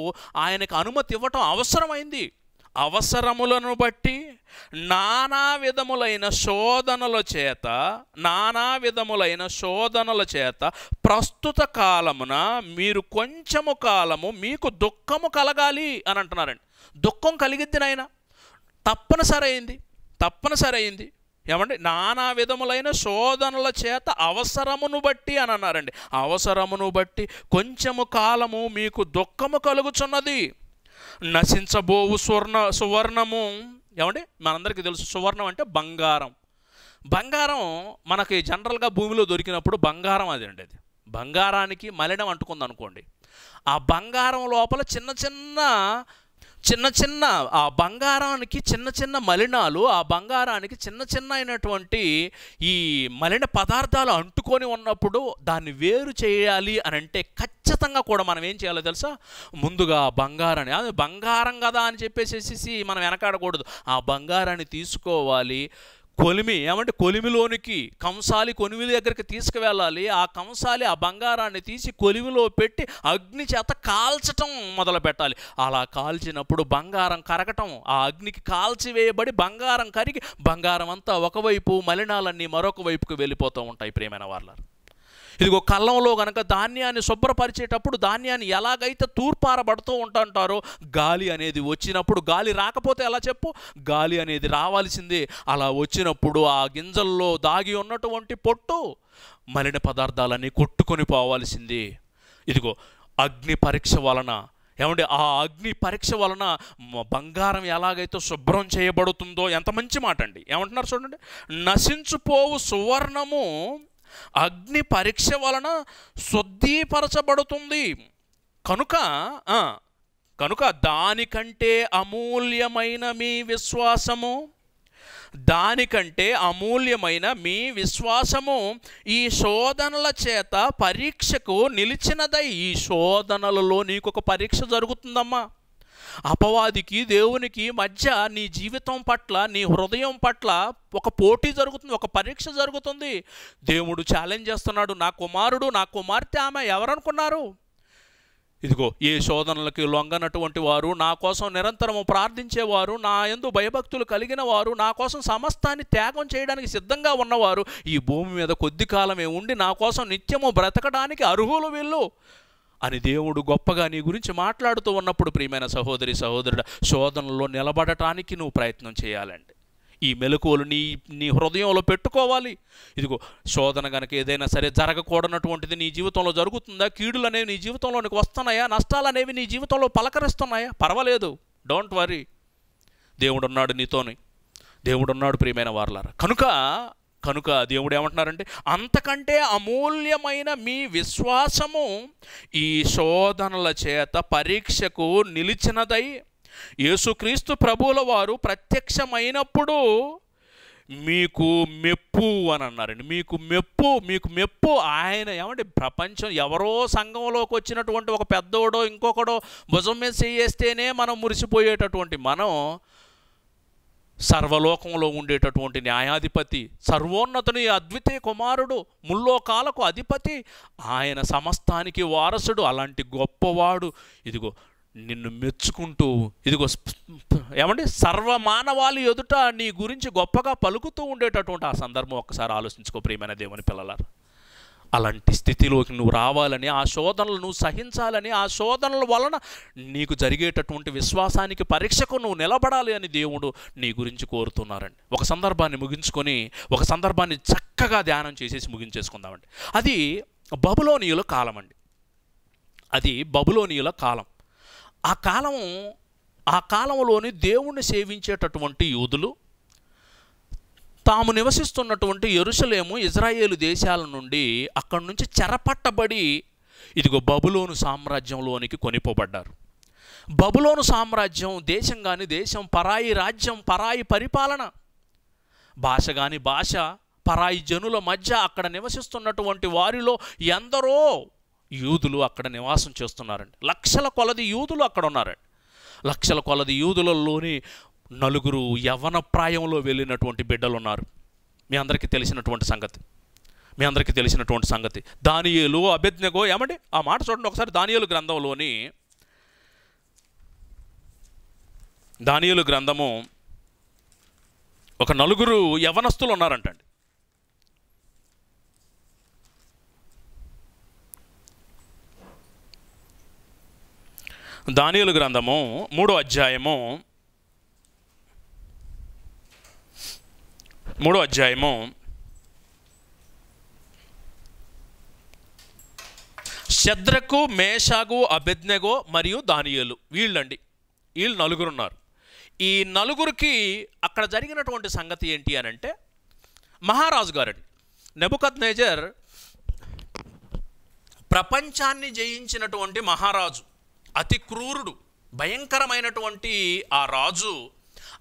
ఆయనకు అనుమతి ఇవ్వటం అవసరమైంది అవసరములను బట్టి నానా విధములైన శోధనల చేత నానా విధములైన శోధనల చేత ప్రస్తుత కాలమున మీరు కొంచెము కాలము మీకు దుఃఖము కలగాలి అని అంటున్నారండి దుఃఖం కలిగిద్ది నాయన తప్పనిసరైంది తప్పనిసరైంది ఏమండి నానా విధములైన శోధనల చేత అవసరమును బట్టి అని అన్నారండి అవసరమును బట్టి కొంచెము కాలము మీకు దుఃఖము కలుగుచున్నది నశించబోవు సువర్ణ సువర్ణము ఏమండి మనందరికీ తెలుసు సువర్ణం అంటే బంగారం బంగారం మనకి జనరల్గా భూమిలో దొరికినప్పుడు బంగారం అది అండి అది బంగారానికి మలినం అంటుకుంది అనుకోండి ఆ బంగారం లోపల చిన్న చిన్న చిన్న చిన్న ఆ బంగారానికి చిన్న చిన్న మలినాలు ఆ బంగారానికి చిన్న చిన్న అయినటువంటి ఈ మలిన పదార్థాలు అంటుకొని ఉన్నప్పుడు దాన్ని వేరు చేయాలి అని అంటే ఖచ్చితంగా కూడా మనం ఏం చేయాలో తెలుసా ముందుగా బంగారాన్ని అది బంగారం కదా అని చెప్పేసేసి మనం వెనకాడకూడదు ఆ బంగారాన్ని తీసుకోవాలి కొలిమి ఏమంటే కొలిమిలోనికి కంసాలి కొలిమి దగ్గరికి తీసుకువెళ్ళాలి ఆ కంసాలి ఆ బంగారాన్ని తీసి కొలిమిలో పెట్టి అగ్ని చేత కాల్చటం మొదలు పెట్టాలి అలా కాల్చినప్పుడు బంగారం కరగటం ఆ అగ్నికి కాల్చివేయబడి బంగారం కరిగి బంగారం అంతా ఒకవైపు మలినాలన్నీ మరొక వైపుకు వెళ్ళిపోతూ ఉంటాయి ప్రేమైన వాళ్ళు ఇదిగో కళ్ళంలో కనుక ధాన్యాన్ని శుభ్రపరిచేటప్పుడు ధాన్యాన్ని ఎలాగైతే తూర్పారబడుతూ ఉంటుంటారో గాలి అనేది వచ్చినప్పుడు గాలి రాకపోతే ఎలా చెప్పు గాలి అనేది రావాల్సిందే అలా వచ్చినప్పుడు ఆ గింజల్లో దాగి ఉన్నటువంటి పొట్టు మలిన పదార్థాలన్నీ కొట్టుకొని పోవాల్సింది ఇదిగో అగ్ని పరీక్ష వలన ఏమంటే ఆ అగ్ని పరీక్ష వలన బంగారం ఎలాగైతే శుభ్రం చేయబడుతుందో ఎంత మంచి మాట అండి ఏమంటున్నారు చూడండి నశించుపోవు సువర్ణము అగ్ని పరీక్ష వలన శుద్ధీపరచబడుతుంది కనుక కనుక దానికంటే అమూల్యమైన మీ విశ్వాసము దానికంటే అమూల్యమైన మీ విశ్వాసము ఈ శోధనల చేత పరీక్షకు నిలిచినదై ఈ శోధనలలో నీకొక పరీక్ష జరుగుతుందమ్మా అపవాదికి దేవునికి మధ్య నీ జీవితం పట్ల నీ హృదయం పట్ల ఒక పోటీ జరుగుతుంది ఒక పరీక్ష జరుగుతుంది దేవుడు ఛాలెంజ్ చేస్తున్నాడు నా కుమారుడు నా కుమార్తె ఆమె ఎవరనుకున్నారు ఇదిగో ఏ శోధనలకి లొంగనటువంటి వారు నా కోసం నిరంతరము ప్రార్థించేవారు నా ఎందు భయభక్తులు కలిగిన వారు నా కోసం సమస్తాన్ని త్యాగం చేయడానికి సిద్ధంగా ఉన్నవారు ఈ భూమి మీద కొద్ది కాలమే ఉండి నా కోసం నిత్యము బ్రతకడానికి అర్హులు వీళ్ళు అని దేవుడు గొప్పగా నీ గురించి మాట్లాడుతూ ఉన్నప్పుడు ప్రియమైన సహోదరి సహోదరుడు శోధనలో నిలబడటానికి నువ్వు ప్రయత్నం చేయాలండి ఈ మెలకువలు నీ నీ హృదయంలో పెట్టుకోవాలి ఇదిగో శోధన కనుక ఏదైనా సరే జరగకూడనటువంటిది నీ జీవితంలో జరుగుతుందా కీడులు అనేవి నీ జీవితంలోనికి వస్తున్నాయా నష్టాలు అనేవి నీ జీవితంలో పలకరిస్తున్నాయా పర్వాలేదు డోంట్ వరీ దేవుడున్నాడు నీతోని దేవుడున్నాడు ప్రియమైన వార్లారా కనుక కనుక దేవుడు ఏమంటున్నారంటే అంతకంటే అమూల్యమైన మీ విశ్వాసము ఈ శోధనల చేత పరీక్షకు నిలిచినదై యేసుక్రీస్తు ప్రభువుల వారు ప్రత్యక్షమైనప్పుడు మీకు మెప్పు అని అన్నారండి మీకు మెప్పు మీకు మెప్పు ఆయన ఏమంటే ప్రపంచం ఎవరో సంఘంలోకి వచ్చినటువంటి ఒక పెద్దోడో ఇంకొకడో భుజం మీద చేస్తేనే మనం మురిసిపోయేటటువంటి మనం సర్వలోకంలో ఉండేటటువంటి న్యాయాధిపతి సర్వోన్నతుని అద్వితీయ కుమారుడు ముల్లోకాలకు అధిపతి ఆయన సమస్తానికి వారసుడు అలాంటి గొప్పవాడు ఇదిగో నిన్ను మెచ్చుకుంటూ ఇదిగో ఏమండి సర్వ మానవాళి ఎదుట నీ గురించి గొప్పగా పలుకుతూ ఉండేటటువంటి ఆ సందర్భం ఒక్కసారి ఆలోచించుకో ప్రియమైన దేవుని పిల్లలారు అలాంటి స్థితిలోకి నువ్వు రావాలని ఆ శోధనలు నువ్వు సహించాలని ఆ శోధనల వలన నీకు జరిగేటటువంటి విశ్వాసానికి పరీక్షకు నువ్వు నిలబడాలి అని దేవుడు నీ గురించి కోరుతున్నారండి ఒక సందర్భాన్ని ముగించుకొని ఒక సందర్భాన్ని చక్కగా ధ్యానం చేసేసి ముగించేసుకుందామండి అది బబులోనియుల కాలం అండి అది బబులోనియుల కాలం ఆ కాలం ఆ కాలంలోని దేవుణ్ణి సేవించేటటువంటి యూదులు తాము నివసిస్తున్నటువంటి ఎరుసలేము ఇజ్రాయేలు దేశాల నుండి అక్కడి నుంచి చెరపట్టబడి ఇదిగో బబులోను సామ్రాజ్యంలోనికి కొనిపోబడ్డారు బబులోను సామ్రాజ్యం దేశం కాని దేశం పరాయి రాజ్యం పరాయి పరిపాలన భాష కానీ భాష పరాయి జనుల మధ్య అక్కడ నివసిస్తున్నటువంటి వారిలో ఎందరో యూదులు అక్కడ నివాసం చేస్తున్నారండి లక్షల కొలది యూదులు అక్కడ ఉన్నారండి లక్షల కొలది యూదులలోని నలుగురు యవన ప్రాయంలో వెళ్ళినటువంటి బిడ్డలు ఉన్నారు మీ అందరికీ తెలిసినటువంటి సంగతి మీ అందరికీ తెలిసినటువంటి సంగతి దానియలు అభిజ్ఞగో ఏమండి ఆ మాట చూడండి ఒకసారి దానియలు గ్రంథంలోని దానియలు గ్రంథము ఒక నలుగురు యవనస్తులు ఉన్నారంటండి దానియలు గ్రంథము మూడో అధ్యాయము మూడో అధ్యాయము శద్రకు మేషాగు అభిజ్ఞగో మరియు దానియలు వీళ్ళండి వీళ్ళు నలుగురు ఉన్నారు ఈ నలుగురికి అక్కడ జరిగినటువంటి సంగతి ఏంటి అని అంటే మహారాజు గారండి నెబుకత్ నేజర్ ప్రపంచాన్ని జయించినటువంటి మహారాజు అతి క్రూరుడు భయంకరమైనటువంటి ఆ రాజు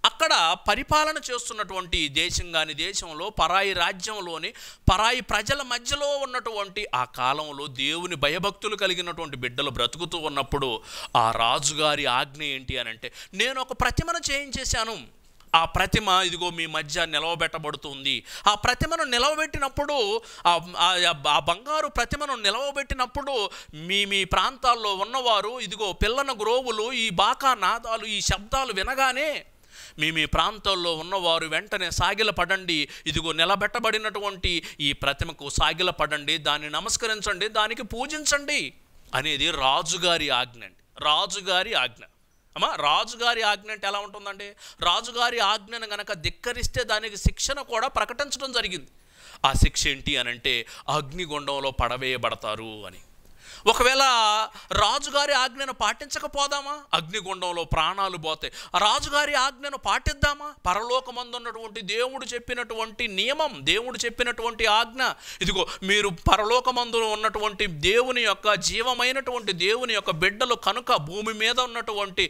అక్కడ పరిపాలన చేస్తున్నటువంటి దేశం కాని దేశంలో పరాయి రాజ్యంలోని పరాయి ప్రజల మధ్యలో ఉన్నటువంటి ఆ కాలంలో దేవుని భయభక్తులు కలిగినటువంటి బిడ్డలు బ్రతుకుతూ ఉన్నప్పుడు ఆ రాజుగారి ఆజ్ఞ ఏంటి అని అంటే నేను ఒక ప్రతిమను చేయించేశాను ఆ ప్రతిమ ఇదిగో మీ మధ్య నిలవబెట్టబడుతుంది ఆ ప్రతిమను నిలవబెట్టినప్పుడు ఆ బంగారు ప్రతిమను నిలవబెట్టినప్పుడు మీ మీ ప్రాంతాల్లో ఉన్నవారు ఇదిగో పిల్లన గ్రోవులు ఈ బాకా నాదాలు ఈ శబ్దాలు వినగానే మీ మీ ప్రాంతంలో ఉన్నవారు వెంటనే సాగిలపడండి ఇదిగో నిలబెట్టబడినటువంటి ఈ ప్రతిమకు సాగిలపడండి దాన్ని నమస్కరించండి దానికి పూజించండి అనేది రాజుగారి ఆజ్ఞ అండి రాజుగారి ఆజ్ఞ అమ్మా రాజుగారి ఆజ్ఞ అంటే ఎలా ఉంటుందండి రాజుగారి ఆజ్ఞను గనక ధిక్కరిస్తే దానికి శిక్షణ కూడా ప్రకటించడం జరిగింది ఆ శిక్ష ఏంటి అనంటే అగ్నిగుండంలో పడవేయబడతారు అని ఒకవేళ రాజుగారి ఆజ్ఞను పాటించకపోదామా అగ్నిగుండంలో ప్రాణాలు పోతాయి రాజుగారి ఆజ్ఞను పాటిద్దామా పరలోకమందున్నటువంటి దేవుడు చెప్పినటువంటి నియమం దేవుడు చెప్పినటువంటి ఆజ్ఞ ఇదిగో మీరు పరలోకమందు ఉన్నటువంటి దేవుని యొక్క జీవమైనటువంటి దేవుని యొక్క బిడ్డలు కనుక భూమి మీద ఉన్నటువంటి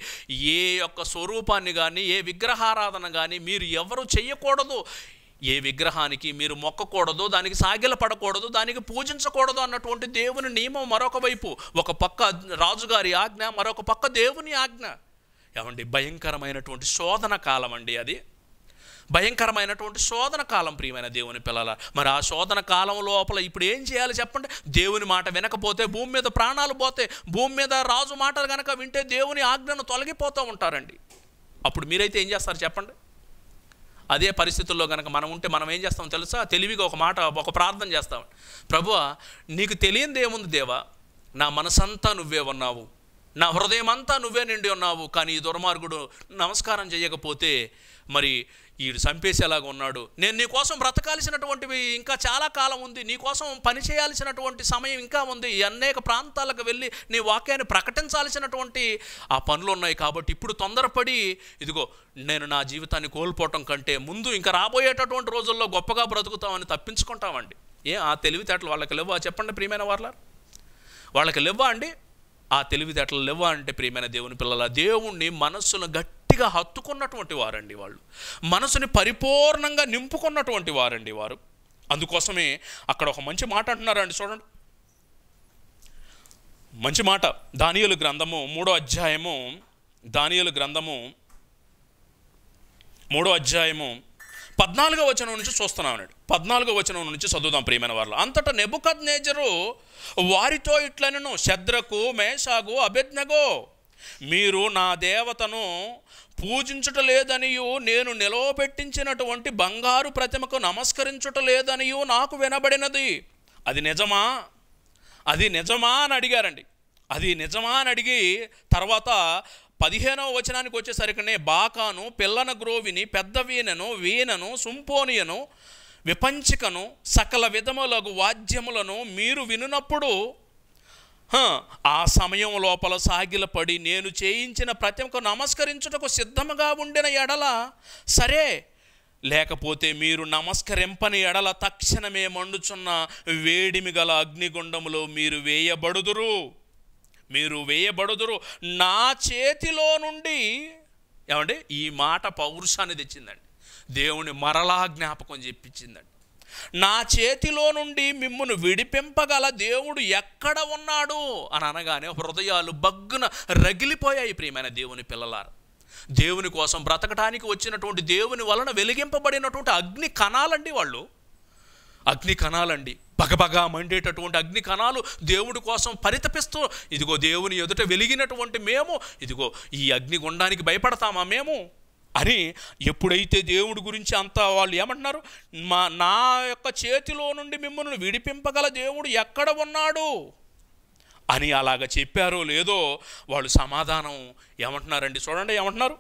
ఏ యొక్క స్వరూపాన్ని కానీ ఏ విగ్రహారాధన కానీ మీరు ఎవరు చేయకూడదు ఏ విగ్రహానికి మీరు మొక్కకూడదు దానికి పడకూడదు దానికి పూజించకూడదు అన్నటువంటి దేవుని నియమం మరొక వైపు ఒక పక్క రాజుగారి ఆజ్ఞ మరొక పక్క దేవుని ఆజ్ఞ ఏమండి భయంకరమైనటువంటి శోధన కాలం అండి అది భయంకరమైనటువంటి శోధన కాలం ప్రియమైన దేవుని పిల్లల మరి ఆ శోధన కాలం లోపల ఇప్పుడు ఏం చేయాలి చెప్పండి దేవుని మాట వినకపోతే భూమి మీద ప్రాణాలు పోతే భూమి మీద రాజు మాటలు కనుక వింటే దేవుని ఆజ్ఞను తొలగిపోతూ ఉంటారండి అప్పుడు మీరైతే ఏం చేస్తారు చెప్పండి అదే పరిస్థితుల్లో కనుక మనం ఉంటే మనం ఏం చేస్తాం తెలుసా తెలివిగా ఒక మాట ఒక ప్రార్థన చేస్తాం ప్రభువ నీకు తెలియంది ఏముంది దేవా నా మనసంతా నువ్వే ఉన్నావు నా హృదయం అంతా నువ్వే నిండి ఉన్నావు కానీ ఈ దుర్మార్గుడు నమస్కారం చేయకపోతే మరి వీడు చంపేసేలాగా ఉన్నాడు నేను నీకోసం బ్రతకాల్సినటువంటివి ఇంకా చాలా కాలం ఉంది నీకోసం పని చేయాల్సినటువంటి సమయం ఇంకా ఉంది అనేక ప్రాంతాలకు వెళ్ళి నీ వాక్యాన్ని ప్రకటించాల్సినటువంటి ఆ పనులు ఉన్నాయి కాబట్టి ఇప్పుడు తొందరపడి ఇదిగో నేను నా జీవితాన్ని కోల్పోవటం కంటే ముందు ఇంకా రాబోయేటటువంటి రోజుల్లో గొప్పగా బ్రతుకుతామని తప్పించుకుంటామండి ఏ ఆ తెలివితేటలు వాళ్ళకి లేవా చెప్పండి ప్రియమైన వాళ్ళ వాళ్ళకి లేవా అండి ఆ తెలివితేటలు లేవా అంటే ప్రియమైన దేవుని పిల్లల దేవుణ్ణి మనస్సును గట్టిగా హత్తుకున్నటువంటి వారండి వాళ్ళు మనసుని పరిపూర్ణంగా నింపుకున్నటువంటి వారండి వారు అందుకోసమే అక్కడ ఒక మంచి మాట అంటున్నారండి చూడండి మంచి మాట దానియలు గ్రంథము మూడో అధ్యాయము దానియలు గ్రంథము మూడో అధ్యాయము పద్నాలుగో వచనం నుంచి చూస్తున్నాం అన్నాడు పద్నాలుగో వచనం నుంచి చదువుదాం ప్రియమైన వాళ్ళు అంతటా నెబుకద్ నేజరు వారితో ఇట్లనను శద్రకు మేషాగు అభిజ్ఞగో మీరు నా దేవతను పూజించుట లేదనియు నేను నిలవబెట్టించినటువంటి బంగారు ప్రతిమకు నమస్కరించుట లేదనియు నాకు వినబడినది అది నిజమా అది నిజమా అని అడిగారండి అది నిజమా అని అడిగి తర్వాత పదిహేనవ వచనానికి వచ్చేసరికినే బాకాను పిల్లన గ్రోవిని పెద్ద వీణను వీణను సుంపోనియను విపంచికను సకల విధములగు వాద్యములను మీరు వినునప్పుడు ఆ సమయం లోపల సాగిలపడి నేను చేయించిన ప్రతి ఒక్క నమస్కరించుటకు సిద్ధముగా ఉండిన ఎడల సరే లేకపోతే మీరు నమస్కరింపని ఎడల తక్షణమే మండుచున్న వేడిమి గల అగ్నిగుండములో మీరు వేయబడుదురు మీరు వేయబడుదురు నా చేతిలో నుండి ఏమంటే ఈ మాట పౌరుషాన్ని తెచ్చిందండి దేవుని మరలా జ్ఞాపకం చెప్పించిందండి నా చేతిలో నుండి మిమ్మల్ని విడిపింపగల దేవుడు ఎక్కడ ఉన్నాడు అని అనగానే హృదయాలు బగ్గున రగిలిపోయాయి ప్రియమైన దేవుని పిల్లలారు దేవుని కోసం బ్రతకటానికి వచ్చినటువంటి దేవుని వలన వెలిగింపబడినటువంటి అగ్ని కణాలండి వాళ్ళు అగ్ని కణాలండి పగపగ మండేటటువంటి అగ్ని కణాలు దేవుడి కోసం పరితపిస్తూ ఇదిగో దేవుని ఎదుట వెలిగినటువంటి మేము ఇదిగో ఈ అగ్నిగుండానికి భయపడతామా మేము అని ఎప్పుడైతే దేవుడి గురించి అంతా వాళ్ళు ఏమంటున్నారు మా నా యొక్క చేతిలో నుండి మిమ్మల్ని విడిపింపగల దేవుడు ఎక్కడ ఉన్నాడు అని అలాగ చెప్పారో లేదో వాళ్ళు సమాధానం ఏమంటున్నారండి చూడండి ఏమంటున్నారు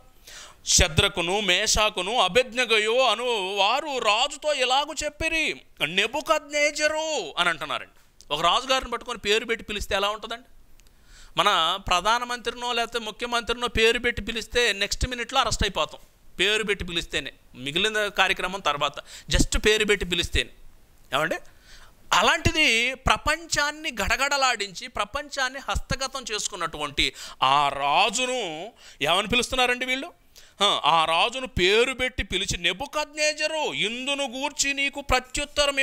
శద్రకును మేషాకును అభిజ్ఞయో అను వారు రాజుతో ఇలాగూ చెప్పిరి నెబుకద్నేజరు అని అంటున్నారండి ఒక రాజుగారిని పట్టుకొని పేరు పెట్టి పిలిస్తే ఎలా ఉంటుందండి మన ప్రధానమంత్రినో లేకపోతే ముఖ్యమంత్రినో పేరు పెట్టి పిలిస్తే నెక్స్ట్ మినిట్లో అరెస్ట్ అయిపోతాం పేరు పెట్టి పిలిస్తేనే మిగిలిన కార్యక్రమం తర్వాత జస్ట్ పేరు పెట్టి పిలిస్తేనే ఏమండి అలాంటిది ప్రపంచాన్ని గడగడలాడించి ప్రపంచాన్ని హస్తగతం చేసుకున్నటువంటి ఆ రాజును ఏమని పిలుస్తున్నారండి వీళ్ళు ఆ రాజును పేరు పెట్టి పిలిచి నెబుకద్నేజరు ఇందును గూర్చి నీకు ప్రత్యుత్తరం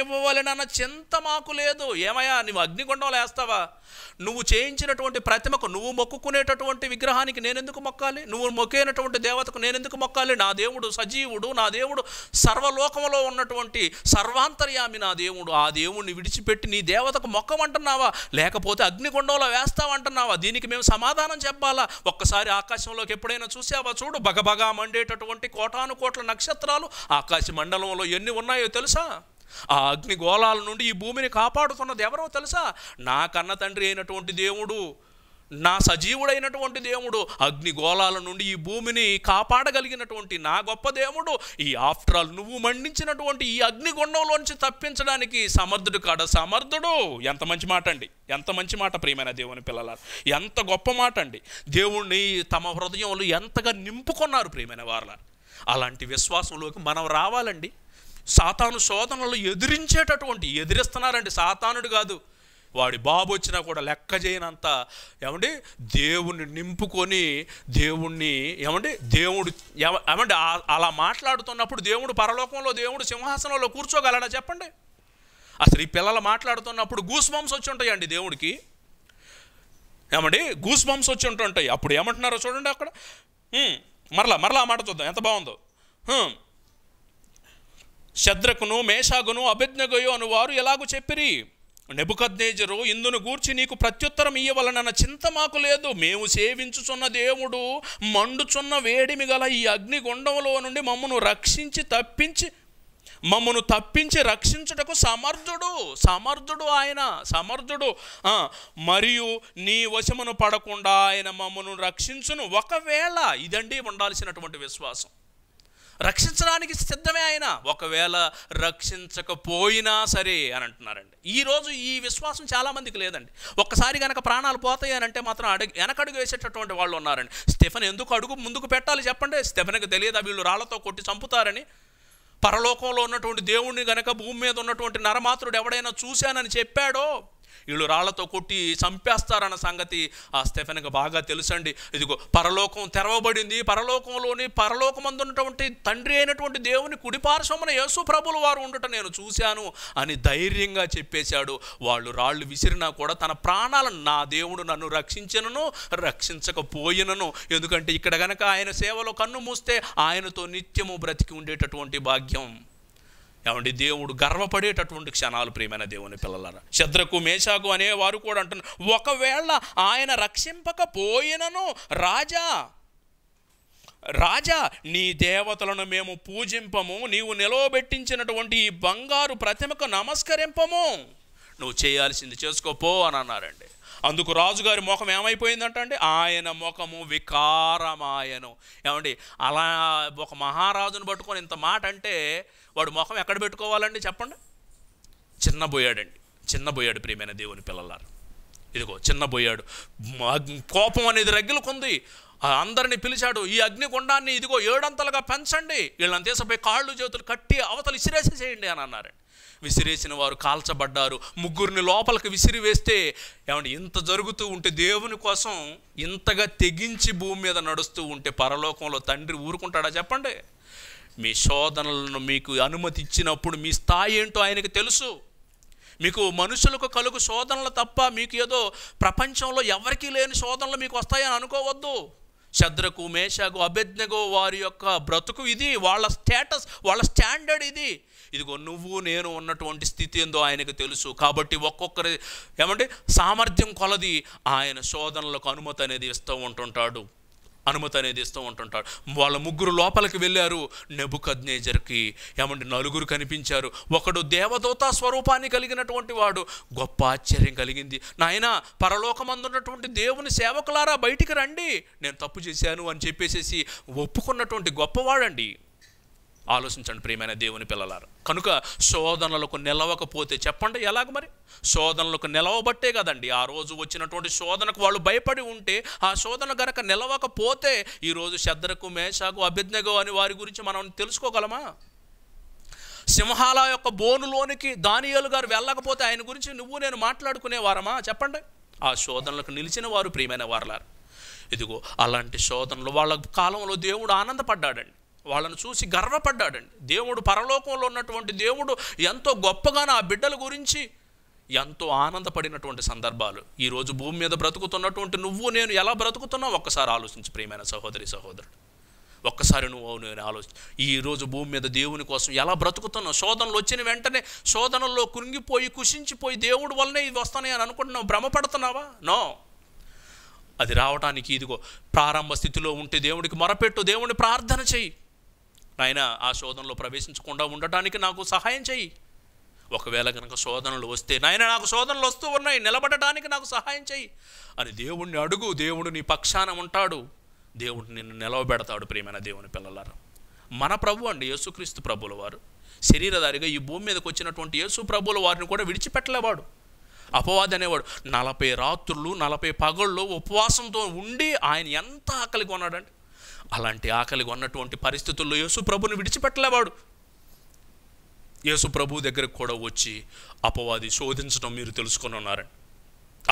అన్న చింత మాకు లేదు ఏమయ్యా నువ్వు అగ్నిగుండంలో వేస్తావా నువ్వు చేయించినటువంటి ప్రతిమకు నువ్వు మొక్కుకునేటటువంటి విగ్రహానికి నేనెందుకు మొక్కాలి నువ్వు మొక్కైనటువంటి దేవతకు నేనెందుకు మొక్కాలి నా దేవుడు సజీవుడు నా దేవుడు సర్వలోకంలో ఉన్నటువంటి సర్వాంతర్యామి నా దేవుడు ఆ దేవుణ్ణి విడిచిపెట్టి నీ దేవతకు మొక్కమంటున్నావా లేకపోతే అగ్నిగుండంలో వేస్తావంటున్నావా దీనికి మేము సమాధానం చెప్పాలా ఒక్కసారి ఆకాశంలోకి ఎప్పుడైనా చూసావా చూడు బగబగ చల్లగా మండేటటువంటి కోటాను కోట్ల నక్షత్రాలు ఆకాశ మండలంలో ఎన్ని ఉన్నాయో తెలుసా ఆ అగ్నిగోళాల నుండి ఈ భూమిని కాపాడుతున్నది ఎవరో తెలుసా నా కన్న తండ్రి అయినటువంటి దేవుడు నా సజీవుడైనటువంటి దేవుడు అగ్నిగోళాల నుండి ఈ భూమిని కాపాడగలిగినటువంటి నా గొప్ప దేవుడు ఈ ఆఫ్టర్ ఆల్ నువ్వు మండించినటువంటి ఈ అగ్నిగుండంలోంచి తప్పించడానికి సమర్థుడు కాడ సమర్థుడు ఎంత మంచి మాట అండి ఎంత మంచి మాట ప్రియమైన దేవుని పిల్లల ఎంత గొప్ప మాట అండి దేవుణ్ణి తమ హృదయంలో ఎంతగా నింపుకున్నారు ప్రియమైన వారు అలాంటి విశ్వాసంలోకి మనం రావాలండి సాతాను శోధనలు ఎదిరించేటటువంటి ఎదిరిస్తున్నారండి సాతానుడు కాదు వాడి బాబు వచ్చినా కూడా లెక్క చేయనంత ఏమండి దేవుణ్ణి నింపుకొని దేవుణ్ణి ఏమండి దేవుడు ఏమండి అలా మాట్లాడుతున్నప్పుడు దేవుడు పరలోకంలో దేవుడు సింహాసనంలో కూర్చోగలడా చెప్పండి అసలు ఈ పిల్లలు మాట్లాడుతున్నప్పుడు గూస్ బంప్స్ వచ్చి ఉంటాయండి దేవుడికి ఏమండి గూస్ బంప్స్ వచ్చి ఉంటుంటాయి అప్పుడు ఏమంటున్నారో చూడండి అక్కడ మరలా మరలా మాట చూద్దాం ఎంత బాగుందో శద్రకును మేషాగును అభిజ్ఞగయు వారు ఎలాగో చెప్పిరి నెబుకద్నేజరు ఇందును గూర్చి నీకు ప్రత్యుత్తరం ఇయ్యవలనన్న చింత మాకు లేదు మేము సేవించుచున్న దేవుడు మండుచున్న వేడిమి గల ఈ అగ్నిగుండంలో నుండి మమ్మను రక్షించి తప్పించి మమ్మను తప్పించి రక్షించుటకు సమర్థుడు సమర్థుడు ఆయన సమర్థుడు మరియు నీ వశమును పడకుండా ఆయన మమ్మను రక్షించును ఒకవేళ ఇదండి ఉండాల్సినటువంటి విశ్వాసం రక్షించడానికి సిద్ధమే ఆయన ఒకవేళ రక్షించకపోయినా సరే అని అంటున్నారండి ఈరోజు ఈ విశ్వాసం చాలామందికి లేదండి ఒక్కసారి కనుక ప్రాణాలు పోతాయి అని అంటే మాత్రం అడుగు వెనకడుగు వేసేటటువంటి వాళ్ళు ఉన్నారండి స్టెఫెన్ ఎందుకు అడుగు ముందుకు పెట్టాలి చెప్పండి స్టెఫెన్కి తెలియదా వీళ్ళు రాళ్లతో కొట్టి చంపుతారని పరలోకంలో ఉన్నటువంటి దేవుణ్ణి గనక భూమి మీద ఉన్నటువంటి నరమాత్రుడు ఎవడైనా చూశానని చెప్పాడో వీళ్ళు రాళ్లతో కొట్టి చంపేస్తారన్న సంగతి ఆ స్టెఫెన్కి బాగా తెలుసండి ఇదిగో పరలోకం తెరవబడింది పరలోకంలోని ఉన్నటువంటి తండ్రి అయినటువంటి దేవుని కుడిపార్శ్వమున యేసు ప్రభులు వారు ఉండటం నేను చూశాను అని ధైర్యంగా చెప్పేశాడు వాళ్ళు రాళ్ళు విసిరినా కూడా తన ప్రాణాలను నా దేవుడు నన్ను రక్షించనను రక్షించకపోయినను ఎందుకంటే ఇక్కడ గనక ఆయన సేవలో కన్ను మూస్తే ఆయనతో నిత్యము బ్రతికి ఉండేటటువంటి భాగ్యం ఏమండి దేవుడు గర్వపడేటటువంటి క్షణాలు ప్రియమైన దేవుని పిల్లలారా శత్రకు మేషాకు అనేవారు కూడా అంటున్నారు ఒకవేళ ఆయన రక్షింపకపోయినను రాజా రాజా నీ దేవతలను మేము పూజింపము నీవు నిలవబెట్టించినటువంటి ఈ బంగారు ప్రతిమకు నమస్కరింపము నువ్వు చేయాల్సింది చేసుకోపో అని అన్నారండి అందుకు రాజుగారి ముఖం ఏమైపోయిందంట ఆయన ముఖము వికారమాయను ఏమండి అలా ఒక మహారాజును పట్టుకొని ఇంత మాట అంటే వాడు ముఖం ఎక్కడ పెట్టుకోవాలండి చెప్పండి చిన్నబోయాడండి చిన్నబోయాడు ప్రియమైన దేవుని పిల్లలారు ఇదిగో చిన్నబోయాడు కోపం అనేది రగిలుకుంది అందరిని పిలిచాడు ఈ అగ్నిగుండాన్ని ఇదిగో ఏడంతలుగా పెంచండి వీళ్ళని తీసుకుపోయి కాళ్ళు చేతులు కట్టి అవతలు చేయండి అని అన్నారండి విసిరేసిన వారు కాల్చబడ్డారు ముగ్గురిని లోపలికి విసిరివేస్తే ఏమంటే ఇంత జరుగుతూ ఉంటే దేవుని కోసం ఇంతగా తెగించి భూమి మీద నడుస్తూ ఉంటే పరలోకంలో తండ్రి ఊరుకుంటాడా చెప్పండి మీ శోధనలను మీకు అనుమతి ఇచ్చినప్పుడు మీ స్థాయి ఏంటో ఆయనకు తెలుసు మీకు మనుషులకు కలుగు శోధనలు తప్ప మీకు ఏదో ప్రపంచంలో ఎవరికీ లేని శోధనలు మీకు వస్తాయని అనుకోవద్దు శద్రకు మేషకు అభిజ్ఞకు వారి యొక్క బ్రతుకు ఇది వాళ్ళ స్టేటస్ వాళ్ళ స్టాండర్డ్ ఇది ఇదిగో నువ్వు నేను ఉన్నటువంటి స్థితి ఏందో ఆయనకు తెలుసు కాబట్టి ఒక్కొక్కరి ఏమంటే సామర్థ్యం కొలది ఆయన శోధనలకు అనుమతి అనేది ఇస్తూ ఉంటుంటాడు అనుమతి అనేది ఇస్తూ ఉంటుంటాడు వాళ్ళ ముగ్గురు లోపలికి వెళ్ళారు నెబుకద్నేజర్కి ఏమంటే నలుగురు కనిపించారు ఒకడు దేవదూత స్వరూపాన్ని కలిగినటువంటి వాడు గొప్ప ఆశ్చర్యం కలిగింది నాయన పరలోకమందున్నటువంటి దేవుని సేవకులారా బయటికి రండి నేను తప్పు చేశాను అని చెప్పేసేసి ఒప్పుకున్నటువంటి గొప్పవాడండి ఆలోచించండి ప్రియమైన దేవుని పిల్లలారు కనుక శోధనలకు నిలవకపోతే చెప్పండి ఎలాగ మరి శోధనలకు నిలవబట్టే కదండి ఆ రోజు వచ్చినటువంటి శోధనకు వాళ్ళు భయపడి ఉంటే ఆ శోధన గనక నిలవకపోతే ఈరోజు శద్రకు మేషాకు అభిజ్ఞగో అని వారి గురించి మనం తెలుసుకోగలమా సింహాల యొక్క బోనులోనికి దానియాలు గారు వెళ్ళకపోతే ఆయన గురించి నువ్వు నేను మాట్లాడుకునేవారమా చెప్పండి ఆ శోధనలకు నిలిచిన వారు ప్రియమైన వారలారు ఇదిగో అలాంటి శోధనలు వాళ్ళ కాలంలో దేవుడు ఆనందపడ్డాడండి వాళ్ళను చూసి గర్వపడ్డాడండి దేవుడు పరలోకంలో ఉన్నటువంటి దేవుడు ఎంతో గొప్పగా నా బిడ్డల గురించి ఎంతో ఆనందపడినటువంటి సందర్భాలు ఈరోజు భూమి మీద బ్రతుకుతున్నటువంటి నువ్వు నేను ఎలా బ్రతుకుతున్నావు ఒక్కసారి ఆలోచించి ప్రియమైన సహోదరి సహోదరుడు ఒక్కసారి నువ్వు నేను ఆలోచించు ఈరోజు భూమి మీద దేవుని కోసం ఎలా బ్రతుకుతున్నావు శోధనలు వచ్చిన వెంటనే శోధనల్లో కురింగిపోయి కుషించిపోయి దేవుడు వల్లనే ఇవి వస్తానని అని అనుకుంటున్నావు భ్రమపడుతున్నావా నో అది రావడానికి ఇదిగో ప్రారంభ స్థితిలో ఉంటే దేవుడికి మొరపెట్టు దేవుడిని ప్రార్థన చెయ్యి నాయన ఆ శోధనలో ప్రవేశించకుండా ఉండటానికి నాకు సహాయం చేయి ఒకవేళ కనుక శోధనలు వస్తే నాయన నాకు శోధనలు వస్తూ ఉన్నాయి నిలబడటానికి నాకు సహాయం చేయి అని దేవుణ్ణి అడుగు దేవుడు నీ పక్షాన ఉంటాడు దేవుడు నిన్ను నిలవబెడతాడు ప్రియమైన దేవుని పిల్లలారా మన ప్రభు అండి యేసుక్రీస్తు ప్రభుల వారు శరీరధారిగా ఈ భూమి మీదకి వచ్చినటువంటి యేసు ప్రభుల వారిని కూడా విడిచిపెట్టలేవాడు అపవాది అనేవాడు నలభై రాత్రులు నలభై పగళ్ళు ఉపవాసంతో ఉండి ఆయన ఎంత ఆకలి ఉన్నాడండి అలాంటి ఆకలి ఉన్నటువంటి పరిస్థితుల్లో యేసు ప్రభుని విడిచిపెట్టలేవాడు యేసు ప్రభు దగ్గరకు కూడా వచ్చి అపవాది శోధించడం మీరు తెలుసుకొని ఉన్నారండి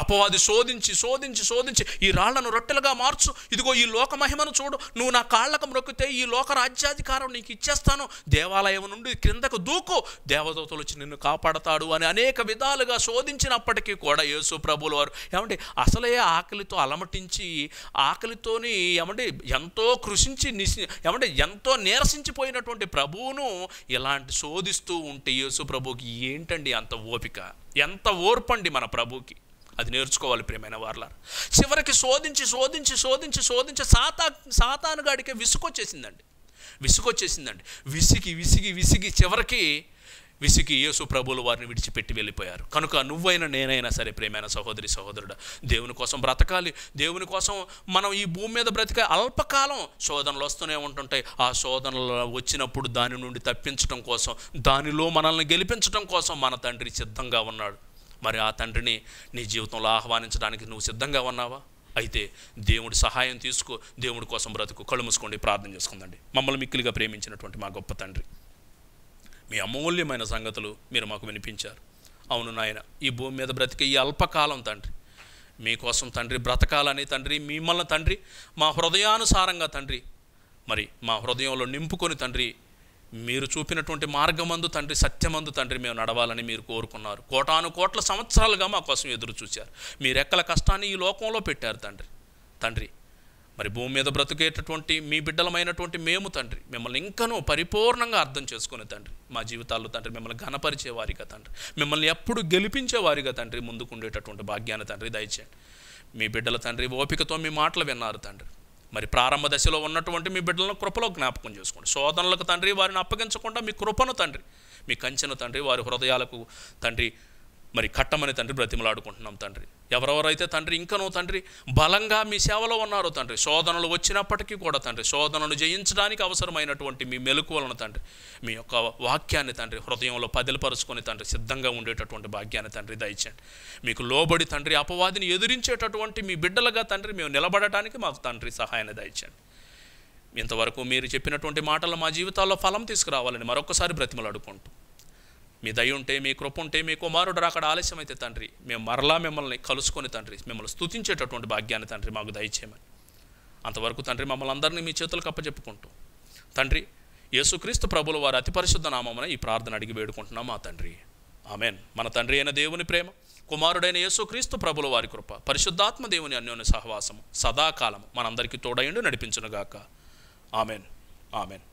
అపవాది శోధించి శోధించి శోధించి ఈ రాళ్లను రొట్టెలుగా మార్చు ఇదిగో ఈ లోక మహిమను చూడు నువ్వు నా కాళ్ళకు మొక్కితే ఈ లోక రాజ్యాధికారం నీకు ఇచ్చేస్తాను దేవాలయం నుండి క్రిందకు దూకు దేవదూతలు వచ్చి నిన్ను కాపాడతాడు అని అనేక విధాలుగా శోధించినప్పటికీ కూడా యేసు ప్రభులు వారు ఏమంటే అసలే ఆకలితో అలమటించి ఆకలితోని ఏమంటే ఎంతో కృషించి నిశ ఏమంటే ఎంతో నీరసించిపోయినటువంటి ప్రభువును ఇలాంటి శోధిస్తూ ఉంటే యేసు ప్రభుకి ఏంటండి అంత ఓపిక ఎంత ఓర్పండి మన ప్రభుకి అది నేర్చుకోవాలి ప్రియమైన వార్ల చివరికి శోధించి శోధించి శోధించి శోధించి సాతా సాతానుగాడికే విసుకొచ్చేసిందండి విసుకొచ్చేసిందండి విసిగి విసిగి విసిగి చివరికి విసిగి యేసు ప్రభులు వారిని విడిచిపెట్టి వెళ్ళిపోయారు కనుక నువ్వైనా నేనైనా సరే ప్రేమైన సహోదరి సహోదరుడు దేవుని కోసం బ్రతకాలి దేవుని కోసం మనం ఈ భూమి మీద బ్రతికే అల్పకాలం శోధనలు వస్తూనే ఉంటుంటాయి ఆ శోధనలు వచ్చినప్పుడు దాని నుండి తప్పించడం కోసం దానిలో మనల్ని గెలిపించడం కోసం మన తండ్రి సిద్ధంగా ఉన్నాడు మరి ఆ తండ్రిని నీ జీవితంలో ఆహ్వానించడానికి నువ్వు సిద్ధంగా ఉన్నావా అయితే దేవుడి సహాయం తీసుకో దేవుడి కోసం బ్రతుకు కళ్ళు మూసుకోండి ప్రార్థన చేసుకుందండి మమ్మల్ని మిక్కిలిగా ప్రేమించినటువంటి మా గొప్ప తండ్రి మీ అమూల్యమైన సంగతులు మీరు మాకు వినిపించారు అవును నాయన ఈ భూమి మీద బ్రతికే ఈ అల్పకాలం తండ్రి మీకోసం తండ్రి బ్రతకాలని తండ్రి మిమ్మల్ని తండ్రి మా హృదయానుసారంగా తండ్రి మరి మా హృదయంలో నింపుకొని తండ్రి మీరు చూపినటువంటి మార్గమందు తండ్రి సత్యమందు తండ్రి మేము నడవాలని మీరు కోరుకున్నారు కోటాను కోట్ల సంవత్సరాలుగా మా కోసం ఎదురు చూశారు మీరు ఎక్కల కష్టాన్ని ఈ లోకంలో పెట్టారు తండ్రి తండ్రి మరి భూమి మీద బ్రతికేటటువంటి మీ బిడ్డలమైనటువంటి మేము తండ్రి మిమ్మల్ని ఇంకనూ పరిపూర్ణంగా అర్థం చేసుకునే తండ్రి మా జీవితాల్లో తండ్రి మిమ్మల్ని ఘనపరిచేవారిగా తండ్రి మిమ్మల్ని ఎప్పుడు గెలిపించేవారిగా తండ్రి ముందుకుండేటటువంటి భాగ్యాన్ని తండ్రి దయచేయండి మీ బిడ్డల తండ్రి ఓపికతో మీ మాటలు విన్నారు తండ్రి మరి ప్రారంభ దశలో ఉన్నటువంటి మీ బిడ్డలను కృపలో జ్ఞాపకం చేసుకోండి శోధనలకు తండ్రి వారిని అప్పగించకుండా మీ కృపను తండ్రి మీ కంచెను తండ్రి వారి హృదయాలకు తండ్రి మరి కట్టమని తండ్రి బ్రతిమలాడుకుంటున్నాం తండ్రి ఎవరెవరైతే తండ్రి ఇంకనో తండ్రి బలంగా మీ సేవలో ఉన్నారో తండ్రి శోధనలు వచ్చినప్పటికీ కూడా తండ్రి శోధనలు జయించడానికి అవసరమైనటువంటి మీ మెలకువలను తండ్రి మీ యొక్క వాక్యాన్ని తండ్రి హృదయంలో పదిలపరుచుకొని తండ్రి సిద్ధంగా ఉండేటటువంటి భాగ్యాన్ని తండ్రి దయచేయండి మీకు లోబడి తండ్రి అపవాదిని ఎదిరించేటటువంటి మీ బిడ్డలుగా తండ్రి మేము నిలబడటానికి మాకు తండ్రి సహాయాన్ని దయచేయండి ఇంతవరకు మీరు చెప్పినటువంటి మాటలు మా జీవితాల్లో ఫలం తీసుకురావాలని మరొకసారి బ్రతిమలాడుకుంటూ మీ దయ ఉంటే మీ కృప ఉంటే మీ కుమారుడు రాకడ ఆలస్యమైతే తండ్రి మేము మరలా మిమ్మల్ని కలుసుకొని తండ్రి మిమ్మల్ని స్థుతించేటటువంటి భాగ్యాన్ని తండ్రి మాకు దయచేయమని అంతవరకు తండ్రి మమ్మల్ని అందరినీ మీ చేతులకు అప్పచెప్పుకుంటూ తండ్రి యేసుక్రీస్తు ప్రభుల వారి అతి పరిశుద్ధ నామమున ఈ ప్రార్థన అడిగి వేడుకుంటున్నాం మా తండ్రి ఆమెన్ మన తండ్రి అయిన దేవుని ప్రేమ కుమారుడైన యేసుక్రీస్తు ప్రభుల వారి కృప పరిశుద్ధాత్మ దేవుని అన్యోన్య సహవాసము సదాకాలం మనందరికీ తోడయుండి నడిపించునుగాక ఆమెన్ ఆమెన్